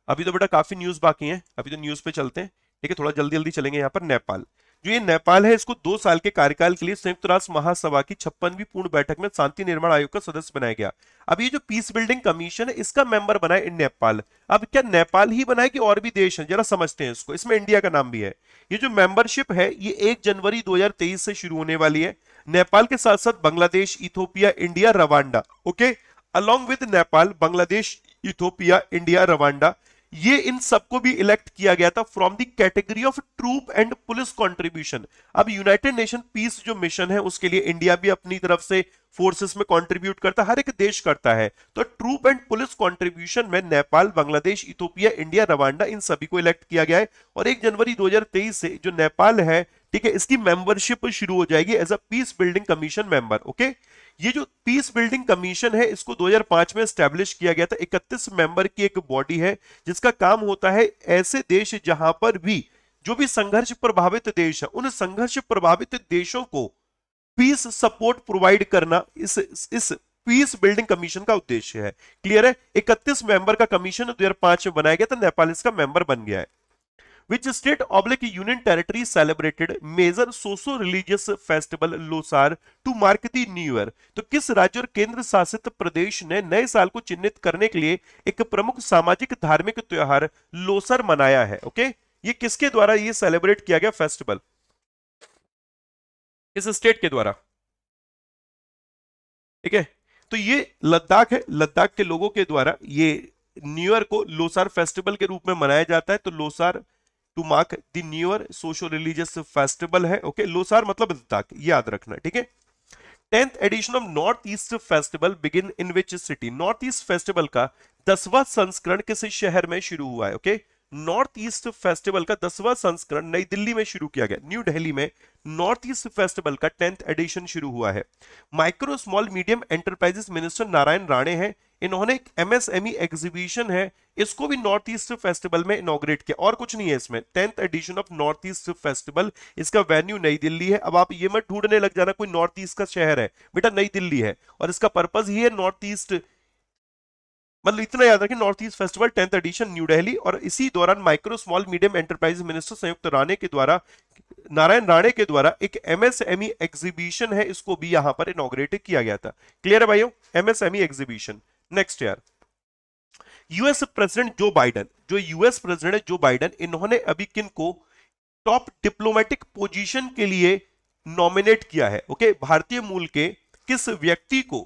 अभी तो बेटा काफी न्यूज बाकी है अभी तो न्यूज पे चलते हैं ठीक है थोड़ा जल्दी जल्दी चलेंगे यहाँ पर नेपाल जो ये नेपाल है इसको दो साल के कार्यकाल के लिए संयुक्त राष्ट्र महासभा की छप्पनवी पूर्ण बैठक में शांति निर्माण आयोग का सदस्य बनाया गया अब ये जो पीस बिल्डिंग कमीशन है इसका मेंबर बना है नेपाल अब क्या नेपाल ही बना है कि और भी देश है जरा समझते हैं इसको इसमें इंडिया का नाम भी है ये जो मेंबरशिप है ये एक जनवरी दो से शुरू होने वाली है नेपाल के साथ साथ Bangladesh Ethiopia India Rwanda okay along with Nepal Bangladesh Ethiopia India Rwanda ये इन सबको भी इलेक्ट किया गया था from the category of troop and police contribution अब यूनाइटेड नेशन पीस जो मिशन है उसके लिए इंडिया भी अपनी तरफ से फोर्सेस में कंट्रीब्यूट करता है हर एक देश करता है तो ट्रूप एंड पुलिस कंट्रीब्यूशन में Nepal Bangladesh Ethiopia India Rwanda इन सभी को इलेक्ट किया गया है और एक जनवरी दो से जो नेपाल है ठीक है इसकी मेंबरशिप शुरू हो जाएगी as a peace building commission member okay ये जो पीस बिल्डिंग कमीशन है इसको 2005 में स्टैब्लिश किया गया था 31 मेंबर की एक बॉडी है जिसका काम होता है ऐसे देश जहां पर भी जो भी संघर्ष प्रभावित देश है उन संघर्ष प्रभावित देशों को पीस सपोर्ट प्रोवाइड करना इस इस पीस बिल्डिंग कमीशन का उद्देश्य है क्लियर है 31 मेंबर का कमीशन दो पांच में बनाया गया था नेपाल इसका मेंबर बन गया है which state oblique union territory celebrated major socio religious festival Losar to mark the new year तो किस राज्य और केंद्र शासित प्रदेश ने नए साल को चिन्हित करने के लिए एक प्रमुख सामाजिक धार्मिक त्योहार लोसर मनाया है ओके ये किसके द्वारा ये सेलिब्रेट किया गया फेस्टिवल इस स्टेट के द्वारा ठीक है तो ये लद्दाख है लद्दाख के लोगों के द्वारा ये न्यू ईयर को लोसार फेस्टिवल के रूप में मनाया जाता है तो Losar to mark the new year socio religious festival है ओके लोसार मतलब लद्दाख याद रखना ठीक है tenth edition of north east festival begin in which city north east festival का दसवां संस्करण किस शहर में शुरू हुआ है okay okay? North east festival का दसवां संस्करण नई दिल्ली में शुरू किया गया न्यू दिल्ली में नॉर्थ ईस्ट फेस्टिवल का टेंथ एडिशन शुरू हुआ है micro small medium enterprises minister Narayan Rane हैं इन्होंने एक एमएसएमई एग्जीबिशन है इसको भी नॉर्थ ईस्ट फेस्टिवल में इनोग्रेट किया और कुछ नहीं है इसमें tenth edition of north east festival इसका वेन्यू नई दिल्ली है अब आप ये मत ढूंढने लग जाना कोई नॉर्थ ईस्ट का शहर है बेटा नई दिल्ली है और इसका पर्पज ही है नॉर्थ ईस्ट मतलब इतना याद रखें north east festival tenth edition new Delhi और इसी दौरान micro small medium enterprise minister संयुक्त राणे के द्वारा नारायण राणे के द्वारा एक एमएसएमई एग्जीबिशन e है इसको भी यहां पर इनोग्रेट किया गया था क्लियर है भाइयों MSME exhibition next year US president Joe Biden जो यूएस प्रेसिडेंट है जो बाइडन इन्होंने अभी किन को टॉप डिप्लोमेटिक पोजिशन के लिए नॉमिनेट किया है ओके भारतीय मूल के किस व्यक्ति को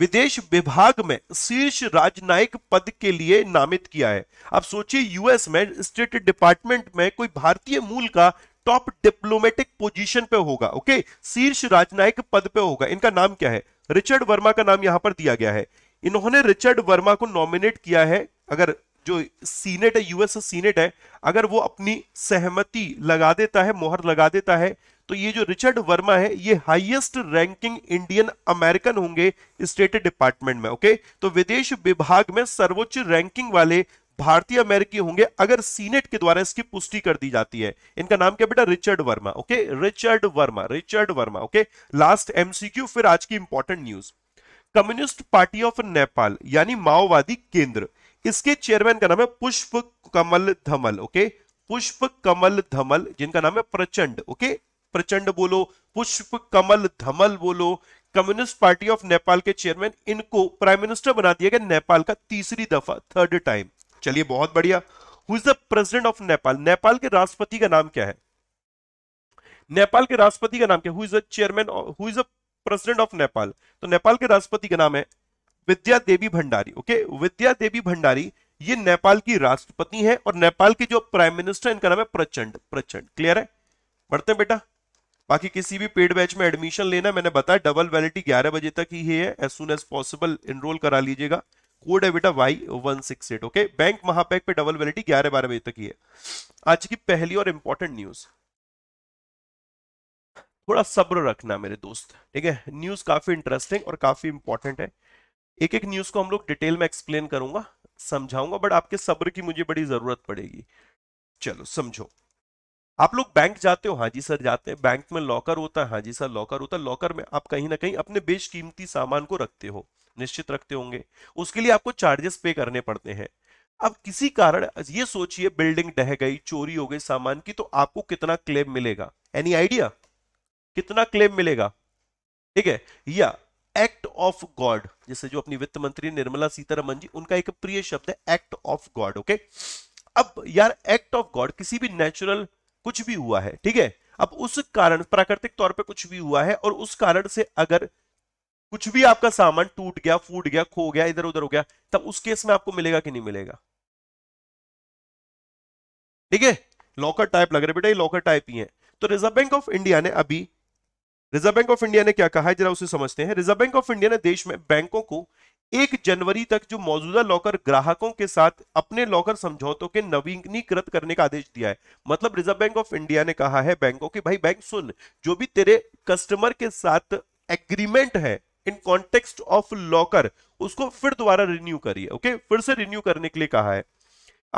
विदेश विभाग में शीर्ष राजनयिक पद के लिए नामित किया है अब सोचिए यूएस में स्टेट डिपार्टमेंट में कोई भारतीय मूल का टॉप डिप्लोमेटिक पोजीशन पे होगा ओके शीर्ष राजनयिक पद पे होगा इनका नाम क्या है रिचर्ड वर्मा का नाम यहां पर दिया गया है इन्होंने रिचर्ड वर्मा को नॉमिनेट किया है अगर जो सीनेट है यूएस सीनेट है अगर वो अपनी सहमति लगा देता है मोहर लगा देता है तो ये जो रिचर्ड वर्मा है ये हाईएस्ट रैंकिंग इंडियन अमेरिकन होंगे स्टेट डिपार्टमेंट में ओके तो विदेश विभाग में सर्वोच्च रैंकिंग वाले भारतीय अमेरिकी होंगे अगर सीनेट के द्वारा इसकी पुष्टि कर दी जाती है इनका नाम क्या बेटा Richard Verma okay Richard Verma Richard Verma okay last MCQ फिर आज की important news communist party of Nepal यानी माओवादी केंद्र इसके चेयरमैन का नाम है पुष्प कमल धमल ओके पुष्प कमल धमल जिनका नाम है प्रचंड ओके प्रचंड बोलो पुष्प कमल धमल बोलो कम्युनिस्ट पार्टी ऑफ नेपाल के चेयरमैन इनको प्राइम मिनिस्टर बना दिया गया नेपाल का तीसरी दफा थर्ड टाइम चलिए बहुत बढ़िया who is the president of Nepal Nepal के राष्ट्रपति का नाम क्या है नेपाल के राष्ट्रपति का नाम क्या who is a chairman who is a president of Nepal तो नेपाल के राष्ट्रपति का नाम है विद्या देवी भंडारी ओके विद्या देवी भंडारी ये नेपाल की राष्ट्रपति हैं और नेपाल के जो प्राइम मिनिस्टर इनका नाम है प्रचंड प्रचंड क्लियर है बढ़ते हैं बेटा बाकी किसी भी पेड बैच में एडमिशन लेना मैंने बताया डबल वैलिटी 11 बजे तक ही है as soon as possible enrol करा लीजिएगा कोड है बेटा Y one six eight okay bank महापैक पे डबल वैलिटी 11 बारह बजे तक ही है आज की पहली और इंपॉर्टेंट न्यूज थोड़ा सब्र रखना मेरे दोस्त ठीक है न्यूज काफी इंटरेस्टिंग और काफी इंपॉर्टेंट है एक एक न्यूज को हम लोग डिटेल में एक्सप्लेन करूंगा समझाऊंगा बट आपके सब्र की मुझे बड़ी जरूरत पड़ेगी चलो समझो आप लोग बैंक जाते हो हाँ जी सर जाते हैं बैंक में लॉकर होता है हाँ जी सर लॉकर होता है लॉकर में आप कहीं ना कहीं अपने बेशकीमती सामान को रखते हो निश्चित रखते होंगे उसके लिए आपको चार्जेस पे करने पड़ते हैं अब किसी कारण ये सोचिए बिल्डिंग ढह गई चोरी हो गई सामान की तो आपको कितना क्लेम मिलेगा एनी आइडिया कितना क्लेम मिलेगा ठीक है या एक्ट ऑफ गॉड जैसे जो अपनी वित्त मंत्री निर्मला सीतारमन जी उनका एक प्रिय शब्द है एक्ट ऑफ गॉड ओके अब यार एक्ट ऑफ गॉड किसी भी नेचुरल कुछ भी हुआ है ठीक है अब उस कारण प्राकृतिक तौर पे कुछ भी हुआ है और उस कारण से अगर कुछ भी आपका सामान टूट गया फूट गया खो गया इधर उधर हो गया तब उस केस में आपको मिलेगा कि नहीं मिलेगा ठीक है लॉकर टाइप लग रहा है बेटा ये लॉकर टाइप ही है तो रिजर्व बैंक ऑफ इंडिया ने अभी रिजर्व बैंक ऑफ इंडिया ने क्या कहा है जरा उसे समझते हैं रिजर्व बैंक ऑफ इंडिया ने देश में बैंकों को एक जनवरी तक जो मौजूदा लॉकर ग्राहकों के साथ अपने लॉकर समझौतों के नवीनीकृत करने का आदेश दिया है मतलब रिजर्व बैंक ऑफ इंडिया ने कहा है बैंकों के भाई बैंक सुन जो भी तेरे कस्टमर के साथ एग्रीमेंट है इन कॉन्टेक्स्ट ऑफ लॉकर उसको फिर दोबारा रिन्यू करिए ओके फिर से रिन्यू करने के लिए कहा है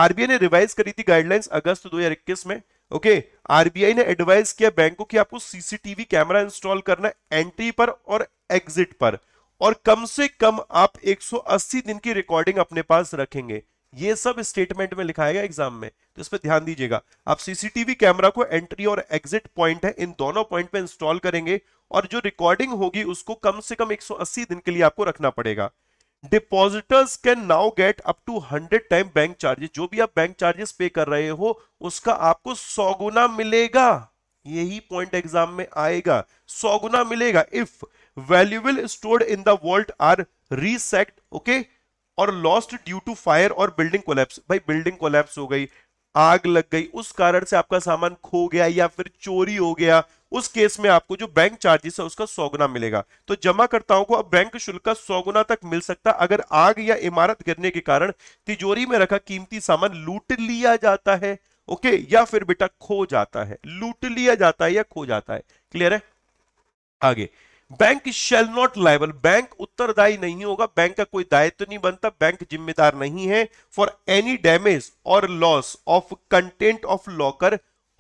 आरबीआई ने रिवाइज करी थी गाइडलाइंस अगस्त दो में ओके आरबीआई ने एडवाइस किया बैंकों की आपको सीसीटीवी कैमरा इंस्टॉल करना एंट्री पर और एग्जिट पर और कम से कम आप 180 दिन की रिकॉर्डिंग अपने पास रखेंगे ये सब स्टेटमेंट में लिखा है एग्जाम में तो इस पर ध्यान दीजिएगा आप सीसीटीवी कैमरा को एंट्री और एग्जिट पॉइंट है इन दोनों पॉइंट पे इंस्टॉल करेंगे और जो रिकॉर्डिंग होगी उसको कम से कम 180 दिन के लिए आपको रखना पड़ेगा depositors can now get up to hundred time bank charges जो भी आप बैंक चार्जेस पे कर रहे हो उसका आपको सौ गुना मिलेगा यही पॉइंट एग्जाम में आएगा सौ गुना मिलेगा इफ वैल्यूबल स्टोर्ड इन दर्ल्ड आर are resacked और लॉस्ट ड्यू टू फायर और बिल्डिंग कोलैप्स भाई बिल्डिंग कोलैप्स हो गई आग लग गई उस कारण से आपका सामान खो गया या फिर चोरी हो गया उस केस में आपको जो बैंक चार्जेस है उसका सौ गुना मिलेगा तो जमाकर्ताओं को अब बैंक शुल्क का सौ गुना तक मिल सकता अगर आग या इमारत गिरने के कारण तिजोरी में रखा कीमती सामान लूट लिया जाता है ओके या फिर बेटा खो जाता है लूट लिया जाता है या खो जाता है क्लियर है आगे bank shall not liable bank उत्तरदायी नहीं होगा बैंक का कोई दायित्व तो नहीं बनता बैंक जिम्मेदार नहीं है फॉर एनी डैमेज और loss of content of locker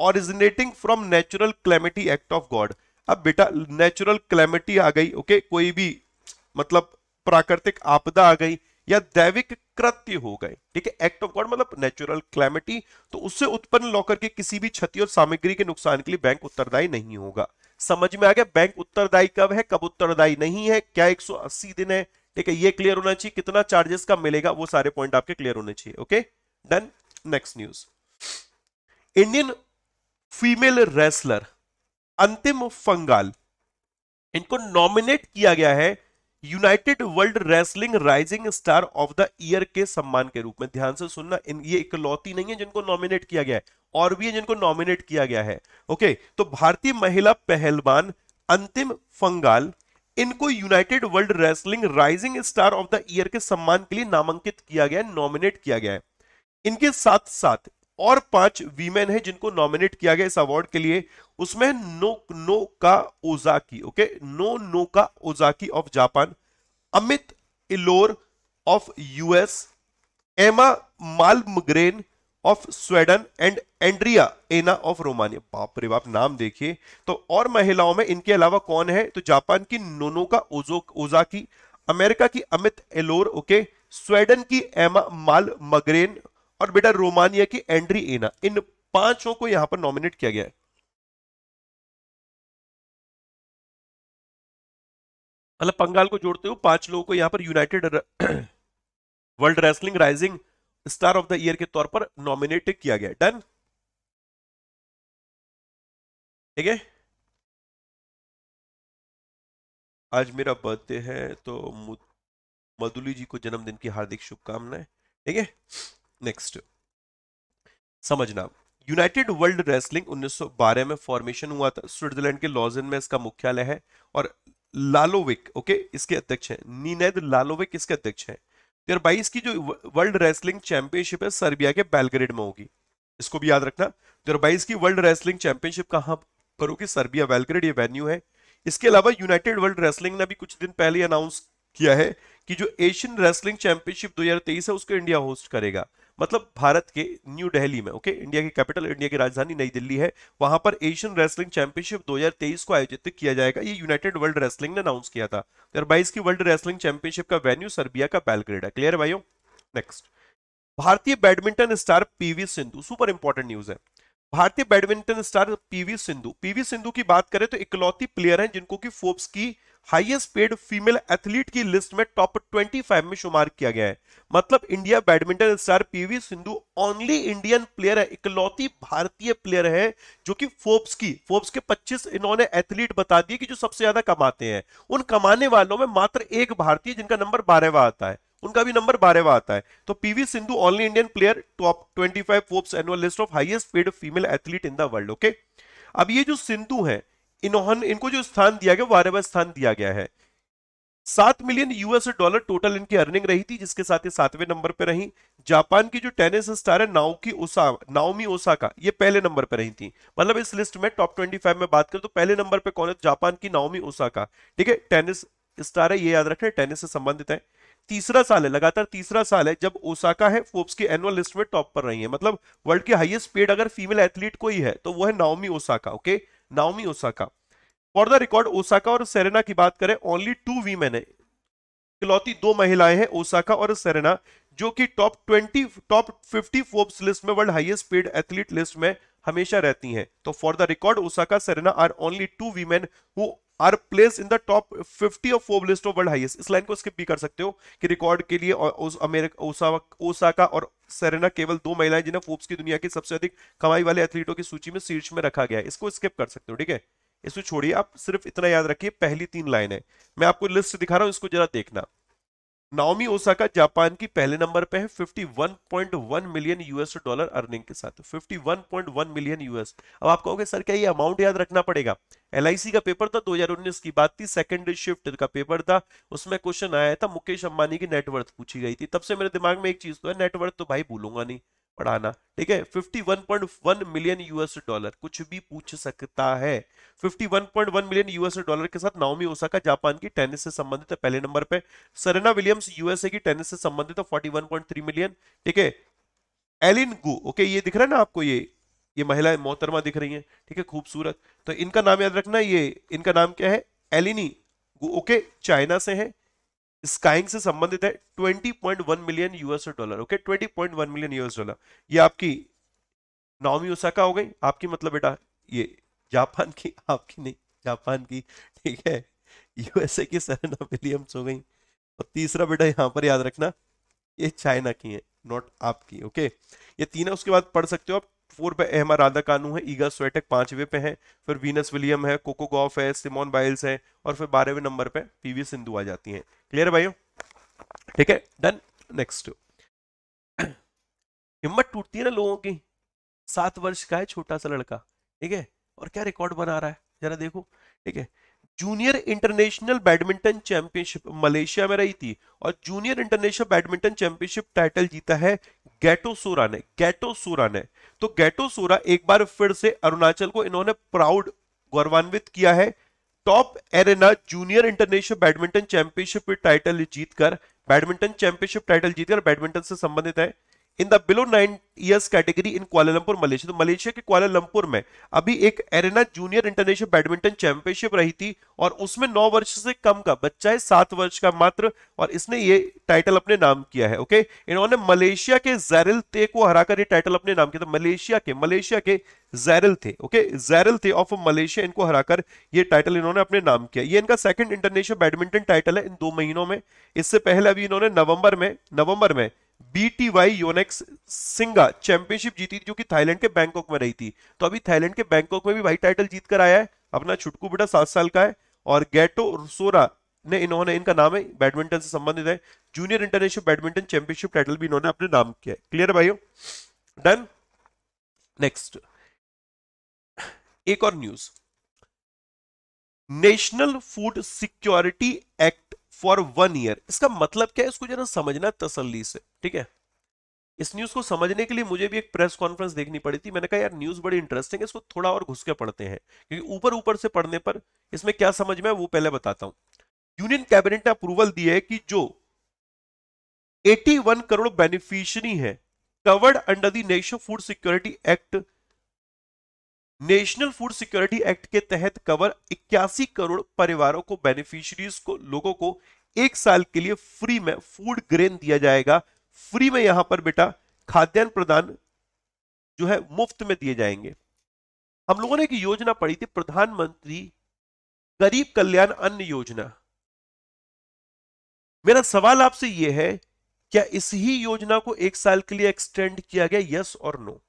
originating from natural calamity act of God अब बेटा नेचुरल क्लेमिटी आ गई ओके okay? कोई भी मतलब प्राकृतिक आपदा आ गई या दैविक कृत्य हो गए ठीक है एक्ट ऑफ गॉड मतलब नेचुरल क्लेमिटी तो उससे उत्पन्न लॉकर के किसी भी क्षति और सामग्री के नुकसान के लिए बैंक उत्तरदायी नहीं होगा समझ में आ गया बैंक उत्तरदायी कब है कब उत्तरदायी नहीं है क्या 180 दिन है ठीक है ये क्लियर होना चाहिए कितना चार्जेस का मिलेगा वो सारे पॉइंट आपके क्लियर होने चाहिए okay done next news Indian female wrestler Antim Panghal इनको नॉमिनेट किया गया है United World Wrestling rising star of the year के सम्मान के रूप में ध्यान से सुनना ये इकलौती नहीं है जिनको नॉमिनेट किया गया है और भी है जिनको नॉमिनेट किया गया है ओके तो भारतीय महिला पहलवान अंतिम फंगाल इनको United World Wrestling rising star of the year के सम्मान के लिए नामांकित किया गया है नॉमिनेट किया गया है इनके साथ साथ और पांच वीमेन है जिनको नॉमिनेट किया गया इस अवार्ड के लिए उसमें नो नो का ओजाकी ओके नो नो का Ozaki of Japan Amit Elor of US Emma Malmgren of Sweden and Andreea Ana of Romania बाप रे बाप नाम देखिए तो और महिलाओं में इनके अलावा कौन है तो जापान की नोनो का ओजो ओजाकी अमेरिका की अमित एलोर ओके स्वेडन की एमा माल मगरेन और बेटा रोमानिया की एंड्री एना इन पांचों को यहां पर नॉमिनेट किया गया है मतलब पंगाल को जोड़ते हुए पांच लोगों को यहां पर United World Wrestling rising star of the year के तौर पर नॉमिनेट किया गया डन ठीक है आज मेरा बर्थडे है तो मधुली जी को जन्मदिन की हार्दिक शुभकामनाएं ठीक है नेक्स्ट समझना यूनाइटेड वर्ल्ड रेसलिंग 1912 में फॉर्मेशन हुआ था स्विट्जरलैंड के लॉजन में इसका मुख्यालय है और लालोविक ओके इसके अध्यक्ष हैं नीनेद लालोविक इसके अध्यक्ष हैं दो तो भाई की जो वर्ल्ड रेसलिंग चैंपियनशिप है सर्बिया के बेलग्रेड में होगी इसको भी याद रखना दो तो भाई इसकी वर्ल्ड रेसलिंग चैंपियनशिप कहाँ पर होगी सर्बिया बेलग्रेड ये वेन्यू है इसके अलावा यूनाइटेड वर्ल्ड रेसलिंग ने भी कुछ दिन पहले अनाउंस किया है कि जो एशियन रेसलिंग चैंपियनशिप 2023 है उसको इंडिया होस्ट करेगा मतलब भारत के न्यू दिल्ली में ओके इंडिया की कैपिटल इंडिया की राजधानी नई दिल्ली है वहां पर एशियन रेसलिंग चैंपियनशिप 2023 को आयोजित किया जाएगा ये यूनाइटेड वर्ल्ड रेसलिंग ने अनाउंस किया था दो की वर्ल्ड रेसलिंग चैंपियनशिप का वेन्यू सर्बिया का बैलग्रेड है क्लियर भाई नेक्स्ट भारतीय badminton star PV Sindhu super important news है भारतीय बैडमिंटन स्टार पीवी सिंधु पीवी सिंधु की बात करें तो इकलौती प्लेयर हैं जिनको कि फोर्ब्स की हाईएस्ट पेड फीमेल एथलीट की लिस्ट में टॉप 25 में शुमार किया गया है मतलब India badminton star PV Sindhu only Indian player है इकलौती भारतीय प्लेयर है जो कि फोर्ब्स की फोर्ब्स के 25 इन्होंने एथलीट बता दिए कि जो सबसे ज्यादा कमाते हैं उन कमाने वालों में मात्र एक भारतीय जिनका नंबर बारहवा आता है उनका भी नंबर बारहवा आता है तो PV Sindhu only Indian player top five Forbes annual list of highest paid female athlete in the world okay अब ये जो सिंधु है इन्होंने इनको जो स्थान दिया गया बारहवा स्थान दिया गया है सात मिलियन यूएस डॉलर टोटल इनकी अर्निंग रही थी जिसके साथ ये सातवें नंबर पर रही जापान की जो टेनिस स्टार है नाओकी ओसा नाउमी ओसा का ये पहले नंबर पर रही थी मतलब इस लिस्ट में टॉप ट्वेंटी फाइव में बात करें तो पहले नंबर पर कौन है जापान की नाउमी ओसा का ठीक है टेनिस स्टार है ये याद रखना टेनिस से संबंधित है तीसरा साल है लगातार तीसरा साल है जब ओसाका है फोर्ब्स की एनुअल लिस्ट में टॉप पर रही है मतलब वर्ल्ड की हाईएस्ट पेड अगर फीमेल एथलीट कोई है तो वो है Naomi Osaka okay Naomi Osaka for the record Osaka और सेरेना की बात करें ओनली टू वीमेन है इकलौती दो महिलाएं हैं ओसाका और सेरेना जो कि top twenty top fifty Forbes list में world highest paid athlete list में हमेशा रहती हैं तो for the record Osaka Serena are only two women who are placed in the top fifty of Forbes list of world highest इस लाइन को skip भी कर सकते हो कि रिकॉर्ड के लिए ओसाका और सेरेना केवल दो महिलाएं जिन्हें फोर्ब्स की दुनिया की सबसे अधिक कमाई वाले एथलीटों की सूची में शीर्ष में रखा गया इसको स्किप कर सकते हो ठीक है इसको छोड़िए आप सिर्फ इतना याद रखिए पहली तीन लाइन है मैं आपको लिस्ट दिखा रहा हूं इसको जरा देखना नाओमी ओसाका जापान की पहले नंबर पे है 51.1 मिलियन यूएस डॉलर अर्निंग के साथ 51.1 मिलियन यूएस अब आप कहोगे सर क्या ये अमाउंट याद रखना पड़ेगा एल का पेपर था 2019 की बात थी सेकंड शिफ्ट का पेपर था उसमें क्वेश्चन आया था मुकेश अंबानी की नेटवर्थ पूछी गई थी तब से मेरे दिमाग में एक चीज तो है नेटवर्थ तो भाई भूलूंगा नहीं पढ़ाना ठीक है 51.1 मिलियन यूएस डॉलर कुछ भी पूछ सकता है 51.1 मिलियन यूएस डॉलर के साथ नाओमी ओसाका जापान की टेनिस से संबंधित पहले नंबर पे सरेना विलियम्स यूएसए की टेनिस से संबंधित है 41.3 मिलियन ठीक है एलिन गु ओके ये दिख रहा है ना आपको ये ये महिला मोहतरमा दिख रही है ठीक है खूबसूरत तो इनका नाम याद रखना ये इनका नाम क्या है एलिनी गु ओके चाइना से है स्काइंग से संबंधित है 20.1 million US dollar okay 20.1 million US dollar ये आपकी नॉमी ओसाका हो गई आपकी मतलब बेटा ये जापान की आपकी नहीं जापान की ठीक है यूएसए की सरना विलियम्स हो गई और तीसरा बेटा यहाँ पर याद रखना ये चाइना की है नॉट आपकी ओके ये तीन है उसके बाद पढ़ सकते हो आप फोर पे एहमा राधा कानू है ईगा स्वेटक पांचवे पे है फिर वीनस विलियम है कोको गॉफ है सिमोन बाइल्स है और फिर बारहवें नंबर पे पीवी सिंधु आ जाती हैं क्लियर भाई ठीक है डन नेक्स्ट हिम्मत टूटती है ना लोगों की सात वर्ष का है छोटा सा लड़का ठीक है और क्या रिकॉर्ड बना रहा है जरा देखो ठीक है junior international badminton championship Malaysia में रही थी और junior international badminton championship title जीता है गैटोसूरा ने गैटोसूरा ने तो गैटोसूरा एक बार फिर से अरुणाचल को इन्होंने प्राउड गौरवान्वित किया है top arena junior international badminton championship title जीतकर बैडमिंटन चैंपियनशिप टाइटल जीतकर बैडमिंटन से संबंधित है in the below nine years category in Kuala Lumpur Malaysia तो मलेशिया के कुआलालंपुर में अभी एक arena junior international badminton championship रही थी और उसमें नौ वर्ष से कम का बच्चा है सात वर्ष का मात्र और इसने ये टाइटल अपने नाम किया है ओके इन्होंने मलेशिया के जैरल ते को हराकर ये टाइटल अपने नाम किया था मलेशिया के मलेशिया के जैरल थे ओके जैरल थे ऑफ मलेशिया इनको हराकर ये टाइटल इन्होंने अपने नाम किया ये इनका सेकंड इंटरनेशनल बैडमिंटन टाइटल है इन दो महीनों में इससे पहले अभी इन्होंने नवंबर में नवंबर में बीटीवाई योनेक्स सिंगा चैंपियनशिप जीती थी जो कि थाईलैंड के बैंकॉक में रही थी तो अभी थाईलैंड के बैंकॉक में भी भाई टाइटल जीत कर आया है अपना छुटकू बेटा सात साल का है और गैटो सोरा ने इन्होंने इनका नाम है बैडमिंटन से संबंधित है junior international badminton championship title भी इन्होंने अपने नाम किया है क्लियर भाई डन नेक्स्ट एक और news national food security act for one year इसका मतलब क्या है इसको जरा समझना तसल्ली से ठीक है इस न्यूज को समझने के लिए मुझे भी एक प्रेस कॉन्फ्रेंस देखनी पड़ी थी मैंने कहा यार न्यूज बड़ी इंटरेस्टिंग है इसको थोड़ा और घुस के पढ़ते हैं क्योंकि ऊपर ऊपर से पढ़ने पर इसमें क्या समझ में वो पहले बताता हूं यूनियन कैबिनेट ने अप्रूवल दिया है कि जो 81 करोड़ बेनिफिशियरी है covered under the national food security act national food security act के तहत कवर इक्यासी करोड़ परिवारों को बेनिफिशरीज को लोगों को एक साल के लिए फ्री में फूड ग्रेन दिया जाएगा फ्री में यहां पर बेटा खाद्यान्न प्रदान जो है मुफ्त में दिए जाएंगे हम लोगों ने एक योजना पढ़ी थी प्रधानमंत्री गरीब कल्याण अन्न योजना मेरा सवाल आपसे यह है क्या इस ही योजना को एक साल के लिए एक्सटेंड किया गया यस और नो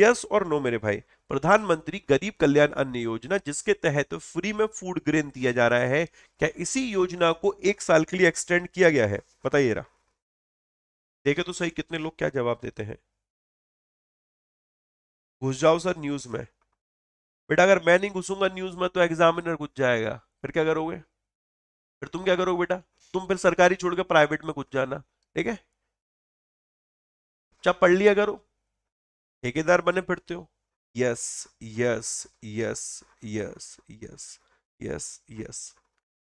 यस और नो मेरे भाई प्रधानमंत्री गरीब कल्याण अन्न योजना जिसके तहत फ्री में फूड ग्रेन दिया जा रहा है क्या इसी योजना को एक साल के लिए एक्सटेंड किया गया है बताइए देखे तो सही कितने लोग क्या जवाब देते हैं घुस जाओ सर न्यूज में बेटा अगर मैं नहीं घुसूंगा न्यूज में तो एग्जामिनर घुस जाएगा फिर क्या करोगे फिर तुम क्या करोगे बेटा तुम फिर सरकारी छोड़कर प्राइवेट में घुस जाना ठीक है चाह अच्छा, पढ़ लिया करो ठेकेदार बने फिरते हो yes yes yes yes yes yes yes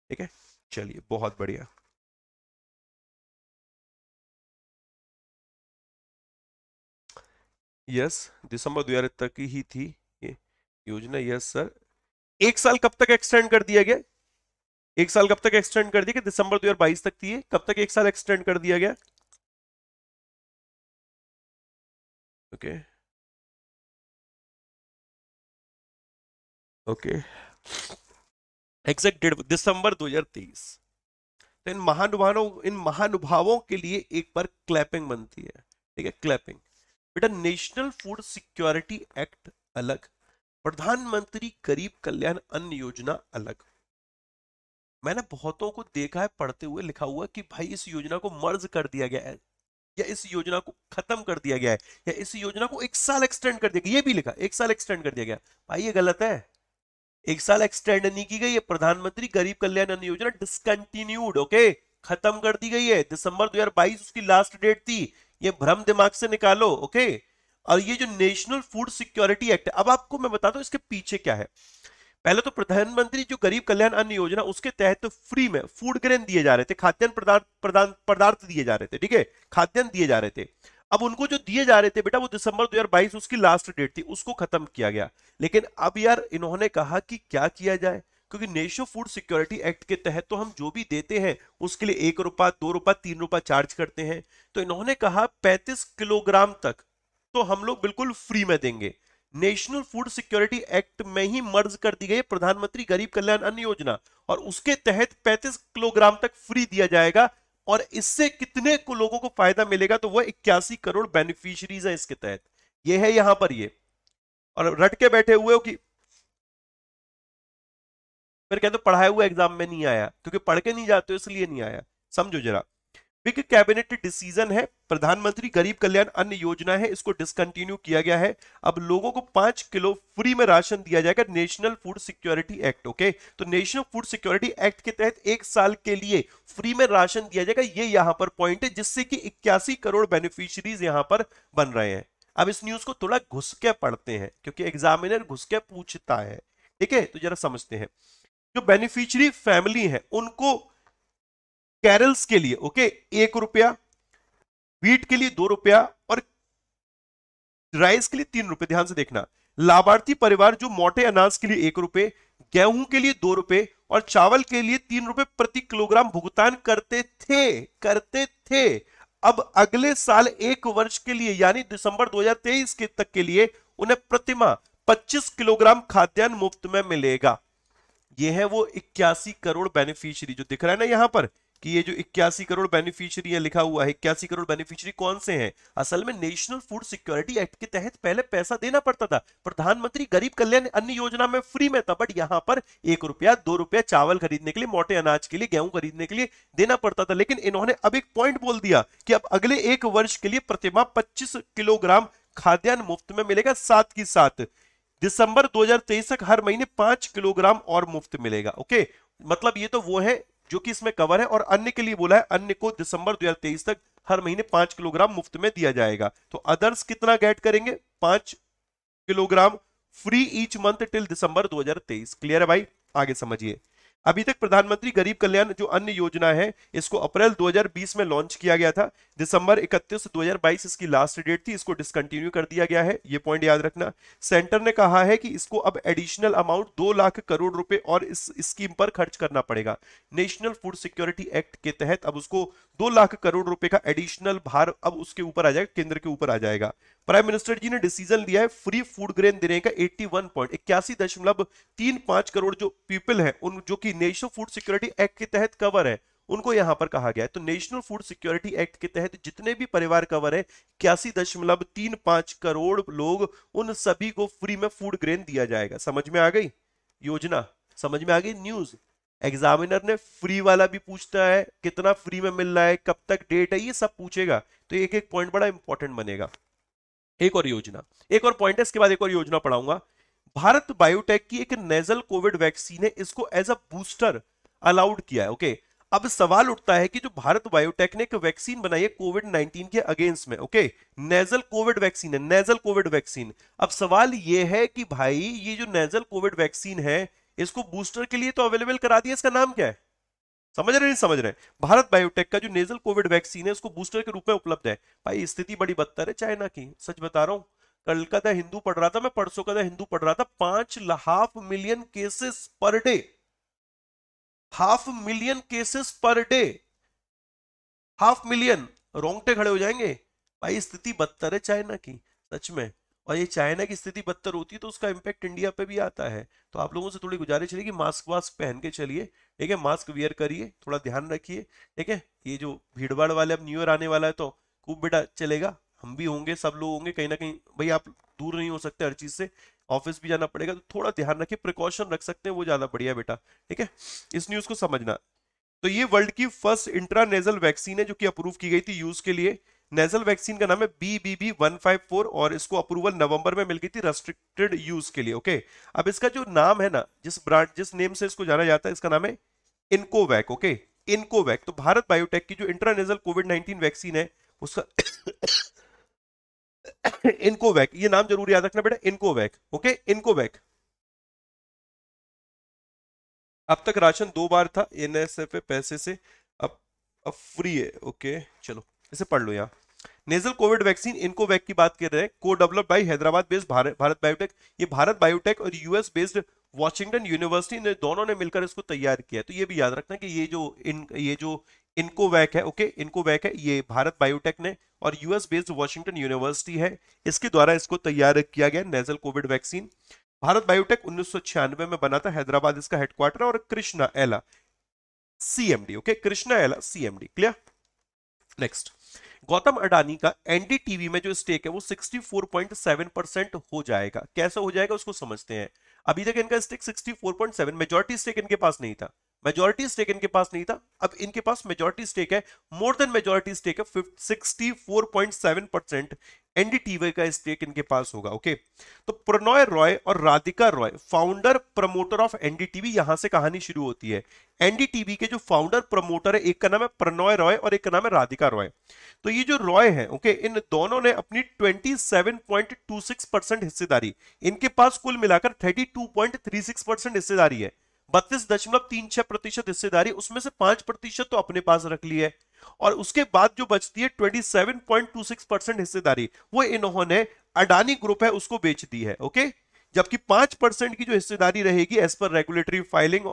ठीक है चलिए बहुत बढ़िया यस दिसंबर दो हजार तक ही थी ये योजना यस सर एक साल कब तक एक्सटेंड कर दिया गया एक साल कब तक एक्सटेंड कर दिया गया दिसंबर बाईस तक थी कब तक एक साल एक्सटेंड कर दिया गया okay okay. Okay exact date December 2023 तो इन महानुभावों इन महानुभावों के लिए एक बार क्लैपिंग बनती है ठीक है क्लैपिंग बेटा नेशनल फूड सिक्योरिटी एक्ट अलग प्रधानमंत्री गरीब कल्याण अन्न योजना अलग मैंने बहुतों को देखा है पढ़ते हुए लिखा हुआ कि भाई इस योजना को मर्ज कर दिया गया है या इस योजना को खत्म कर दिया गया है या इस योजना को एक साल एक्सटेंड कर दिया गया ये भी लिखा एक साल एक्सटेंड कर दिया गया भाई ये गलत है एक साल एक्सटेंड नहीं की गई है प्रधानमंत्री गरीब कल्याण अन्न योजना डिसकंटिन्यूड ओके खत्म कर दी गई है दिसंबर 2022 उसकी लास्ट डेट थी ये भ्रम दिमाग से निकालो ओके और ये जो नेशनल फूड सिक्योरिटी एक्ट अब आपको मैं बताता दू इसके पीछे क्या है पहले तो प्रधानमंत्री जो गरीब कल्याण अन्न योजना उसके तहत तो फ्री में फूड ग्रेन दिए जा रहे थे खाद्यान्न पदार्थ पदार्थ दिए जा रहे थे ठीक है खाद्यान्न दिए जा रहे थे अब उनको जो दिए जा रहे थे बेटा वो दिसंबर 2022 उसकी लास्ट डेट थी उसको खत्म किया गया लेकिन अब यार इन्होंने कहा कि क्या किया जाए क्योंकि नेशनल फूड सिक्योरिटी एक्ट के तहत तो हम जो भी देते हैं उसके लिए एक रुपया दो रुपया तीन रुपया चार्ज करते हैं तो इन्होंने कहा पैंतीस किलोग्राम तक तो हम लोग बिल्कुल फ्री में देंगे नेशनल फूड सिक्योरिटी एक्ट में ही मर्ज कर दी गई प्रधानमंत्री गरीब कल्याण अन्न योजना और उसके तहत 35 किलोग्राम तक फ्री दिया जाएगा और इससे कितने को लोगों को फायदा मिलेगा तो वह इक्यासी करोड़ बेनिफिशरीज है इसके तहत ये है यहां पर ये और रट के बैठे हुए हो कि फिर कहते तो पढ़ाए हुआ एग्जाम में नहीं आया क्योंकि पढ़ के नहीं जाते इसलिए नहीं आया समझो जरा बिग कैबिनेट डिसीजन है प्रधानमंत्री गरीब कल्याण अन्न योजना है इसको डिसकंटिन्यू किया गया है अब लोगों को पांच किलो फ्री में राशन दिया जाएगा national food security act okay तो नेशनल फूड सिक्योरिटी एक्ट के तहत एक साल के लिए फ्री में राशन दिया जाएगा ये यहां पर पॉइंट है जिससे कि इक्यासी करोड़ बेनिफिशरीज यहां पर बन रहे हैं अब इस न्यूज को थोड़ा घुस के पढ़ते हैं क्योंकि एग्जामिनर घुस के पूछता है ठीक है तो जरा समझते हैं जो बेनिफिशियरी फैमिली है उनको कैरल्स के लिए ओके एक रुपया वीट के लिए दो रुपया और राइस के लिए तीन रुपए ध्यान से देखना लाभार्थी परिवार जो मोटे अनाज के लिए एक रुपए गेहूं के लिए दो रुपए और चावल के लिए तीन रुपए प्रति किलोग्राम भुगतान करते थे करते थे अब अगले साल एक वर्ष के लिए यानी दिसंबर 2023 के तक के लिए उन्हें प्रतिमा 25 किलोग्राम खाद्यान्न मुफ्त में मिलेगा यह है वो इक्यासी करोड़ बेनिफिशियरी जो दिख रहा है ना यहां पर कि ये जो इक्यासी करोड़ बेनिफिशियरी है लिखा हुआ है इक्यासी करोड़ बेनिफिशियरी कौन से हैं असल में नेशनल फूड सिक्योरिटी एक्ट के तहत पहले पैसा देना पड़ता था प्रधानमंत्री गरीब कल्याण अन्य योजना में फ्री में था बट यहाँ पर एक रुपया दो रुपया चावल खरीदने के लिए मोटे अनाज के लिए गेहूं खरीदने के लिए देना पड़ता था लेकिन इन्होंने अब एक पॉइंट बोल दिया कि अब अगले एक वर्ष के लिए प्रतिमा पच्चीस किलोग्राम खाद्यान्न मुफ्त में मिलेगा साथ की साथ दिसंबर दो तक हर महीने पांच किलोग्राम और मुफ्त मिलेगा ओके मतलब ये तो वो है जो कि इसमें कवर है और अन्य के लिए बोला है अन्य को दिसंबर 2023 तक हर महीने पांच किलोग्राम मुफ्त में दिया जाएगा तो अदर्स कितना गेट करेंगे पांच kilogram free each month till December 2023 clear है भाई आगे समझिए अभी तक प्रधानमंत्री गरीब कल्याण जो अन्य योजना है इसको अप्रैल 2020 में लॉन्च किया गया था दिसंबर 31 2022 इसकी लास्ट डेट थी इसको डिसकंटिन्यू कर दिया गया है ये पॉइंट याद रखना सेंटर ने कहा है कि इसको अब एडिशनल अमाउंट दो लाख करोड़ रुपए और इस स्कीम पर खर्च करना पड़ेगा नेशनल फूड सिक्योरिटी एक्ट के तहत अब उसको दो लाख करोड़ रुपए का एडिशनल भार अब उसके ऊपर आ जाएगा केंद्र के ऊपर आ जाएगा प्राइम मिनिस्टर जी ने डिसीजन लिया है फ्री फूड ग्रेन देने का वन पॉइंट इक्यासी दशमलव तीन पांच करोड़ जो पीपल है उन जो कि नेशनल फूड सिक्योरिटी एक्ट के तहत कवर है उनको यहां पर कहा गया है तो नेशनल फूड सिक्योरिटी एक्ट के तहत जितने भी परिवार कवर है इक्यासी दशमलव तीन पांच करोड़ लोग उन सभी को फ्री में फूड ग्रेन दिया जाएगा समझ में आ गई योजना समझ में आ गई न्यूज एग्जामिनर ने फ्री वाला भी पूछता है कितना फ्री में मिल रहा है कब तक डेट है ये सब पूछेगा तो एक एक पॉइंट बड़ा इंपॉर्टेंट बनेगा एक और योजना एक और पॉइंट है इसके बाद एक और योजना पढ़ाऊंगा भारत बायोटेक की एक नेजल कोविड वैक्सीन है इसको एज अ बूस्टर अलाउड किया है ओके अब सवाल उठता है कि जो भारत बायोटेक ने एक वैक्सीन बनाई है कोविड 19 के अगेंस्ट में ओके नेजल कोविड वैक्सीन है नेजल कोविड वैक्सीन अब सवाल ये है कि भाई ये जो नेजल कोविड वैक्सीन है इसको बूस्टर के लिए तो अवेलेबल करा दिया इसका नाम क्या है समझ रहे नहीं समझ रहे भारत बायोटेक का जो नेजल कोविड वैक्सीन है उसको बूस्टर के रूप में उपलब्ध है भाई स्थिति बड़ी बदतर है चाइना की सच बता रहा हूँ कल का था हिंदू पढ़ रहा था मैं परसों का था हिंदू पढ़ रहा था पांच half million cases per day half million cases per day half million रोंगटे खड़े हो जाएंगे भाई स्थिति बदतर है चाइना की सच में और ये चाइना की स्थिति बदतर होती है तो उसका इम्पैक्ट इंडिया पे भी आता है तो आप लोगों से थोड़ी गुजारिश है कि मास्क वास्क पहन के चलिए ठीक है मास्क वियर करिए थोड़ा ध्यान रखिए ठीक है ये जो भीड़ भाड़ वाले अब न्यू ईयर आने वाला है तो खूब बेटा चलेगा हम भी होंगे सब लोग होंगे कहीं ना कहीं भाई आप दूर नहीं हो सकते हर चीज़ से ऑफिस भी जाना पड़ेगा तो थोड़ा ध्यान रखिए प्रिकॉशन रख सकते हैं वो ज़्यादा बढ़िया बेटा ठीक है इस न्यूज़ को समझना तो ये वर्ल्ड की फर्स्ट इंट्रानेजल वैक्सीन है जो कि अप्रूव की गई थी यूज़ के लिए नेजल वैक्सीन का नाम है B B B one five four और इसको अप्रूवल नवंबर में मिल गई थी रेस्ट्रिक्टेड यूज के लिए ओके अब इसका जो नाम है ना जिस ब्रांड जिस नेम से इसको जाना जाता है इसका नाम है इनकोवैक ओके इनकोवैक तो भारत बायोटेक की जो इंटरनेजल कोविड नाइनटीन वैक्सीन है उसका इनकोवैक ये नाम जरूर याद रखना बेटा इनकोवैक ओके इनकोवैक अब तक राशन दो बार था एनएसएफ पैसे से अब अब फ्री है ओके चलो इसे पढ़ लो यहां नेजल कोविड वैक्सीन इनको वैक की बात कर रहे हैं को develop by Hyderabad based Bharat Bharat Biotech ये भारत बायोटेक और यूएस बेस्ड वॉशिंगटन यूनिवर्सिटी ने दोनों ने मिलकर इसको तैयार किया तो ये भी याद रखना कि ये जो इन ये जो इनको वैक है ओके इनको वैक है ये भारत बायोटेक ने और यूएस बेस्ड वॉशिंगटन यूनिवर्सिटी है इसके द्वारा इसको तैयार किया गया nasal covid vaccine Bharat Biotech उन्नीस में बना था हैदराबाद इसका हेडक्वार्टर और Krishna Ella CMD okay Krishna Ella CMD clear next Gautam Adani का एनडीटीवी में जो स्टेक है वो 64.7 परसेंट हो जाएगा कैसे हो जाएगा उसको समझते हैं अभी तक इनका स्टेक 64.7 मेजोरिटी स्टेक इनके पास नहीं था मेजोरिटी स्टेक इनके पास नहीं था अब इनके पास मेजोरिटी स्टेक है मोर देन मेजोरिटी स्टेक है परसेंट एनडीटीवी का स्टेक इनके पास होगा ओके तो प्रणय रॉय और Radhika Roy founder promoter of NDTV यहां से कहानी शुरू होती है एनडीटीवी के जो फाउंडर प्रमोटर है एक का नाम है प्रणय रॉय और एक का नाम है राधिका रॉय तो ये जो रॉय है ओके इन दोनों ने अपनी 27.26 परसेंट हिस्सेदारी इनके पास कुल मिलाकर 32.36 परसेंट हिस्सेदारी है बत्तीस दशमलव तीन छह प्रतिशत हिस्सेदारी उसमें से पांच प्रतिशत तो अपने पास रख ली है और उसके बाद जो बचती है twenty seven point two six percent हिस्सेदारी वो इन्होंने अडानी ग्रुप है उसको बेच दी है ओके जबकि पांच परसेंट की जो हिस्सेदारी रहेगी as per regulatory filing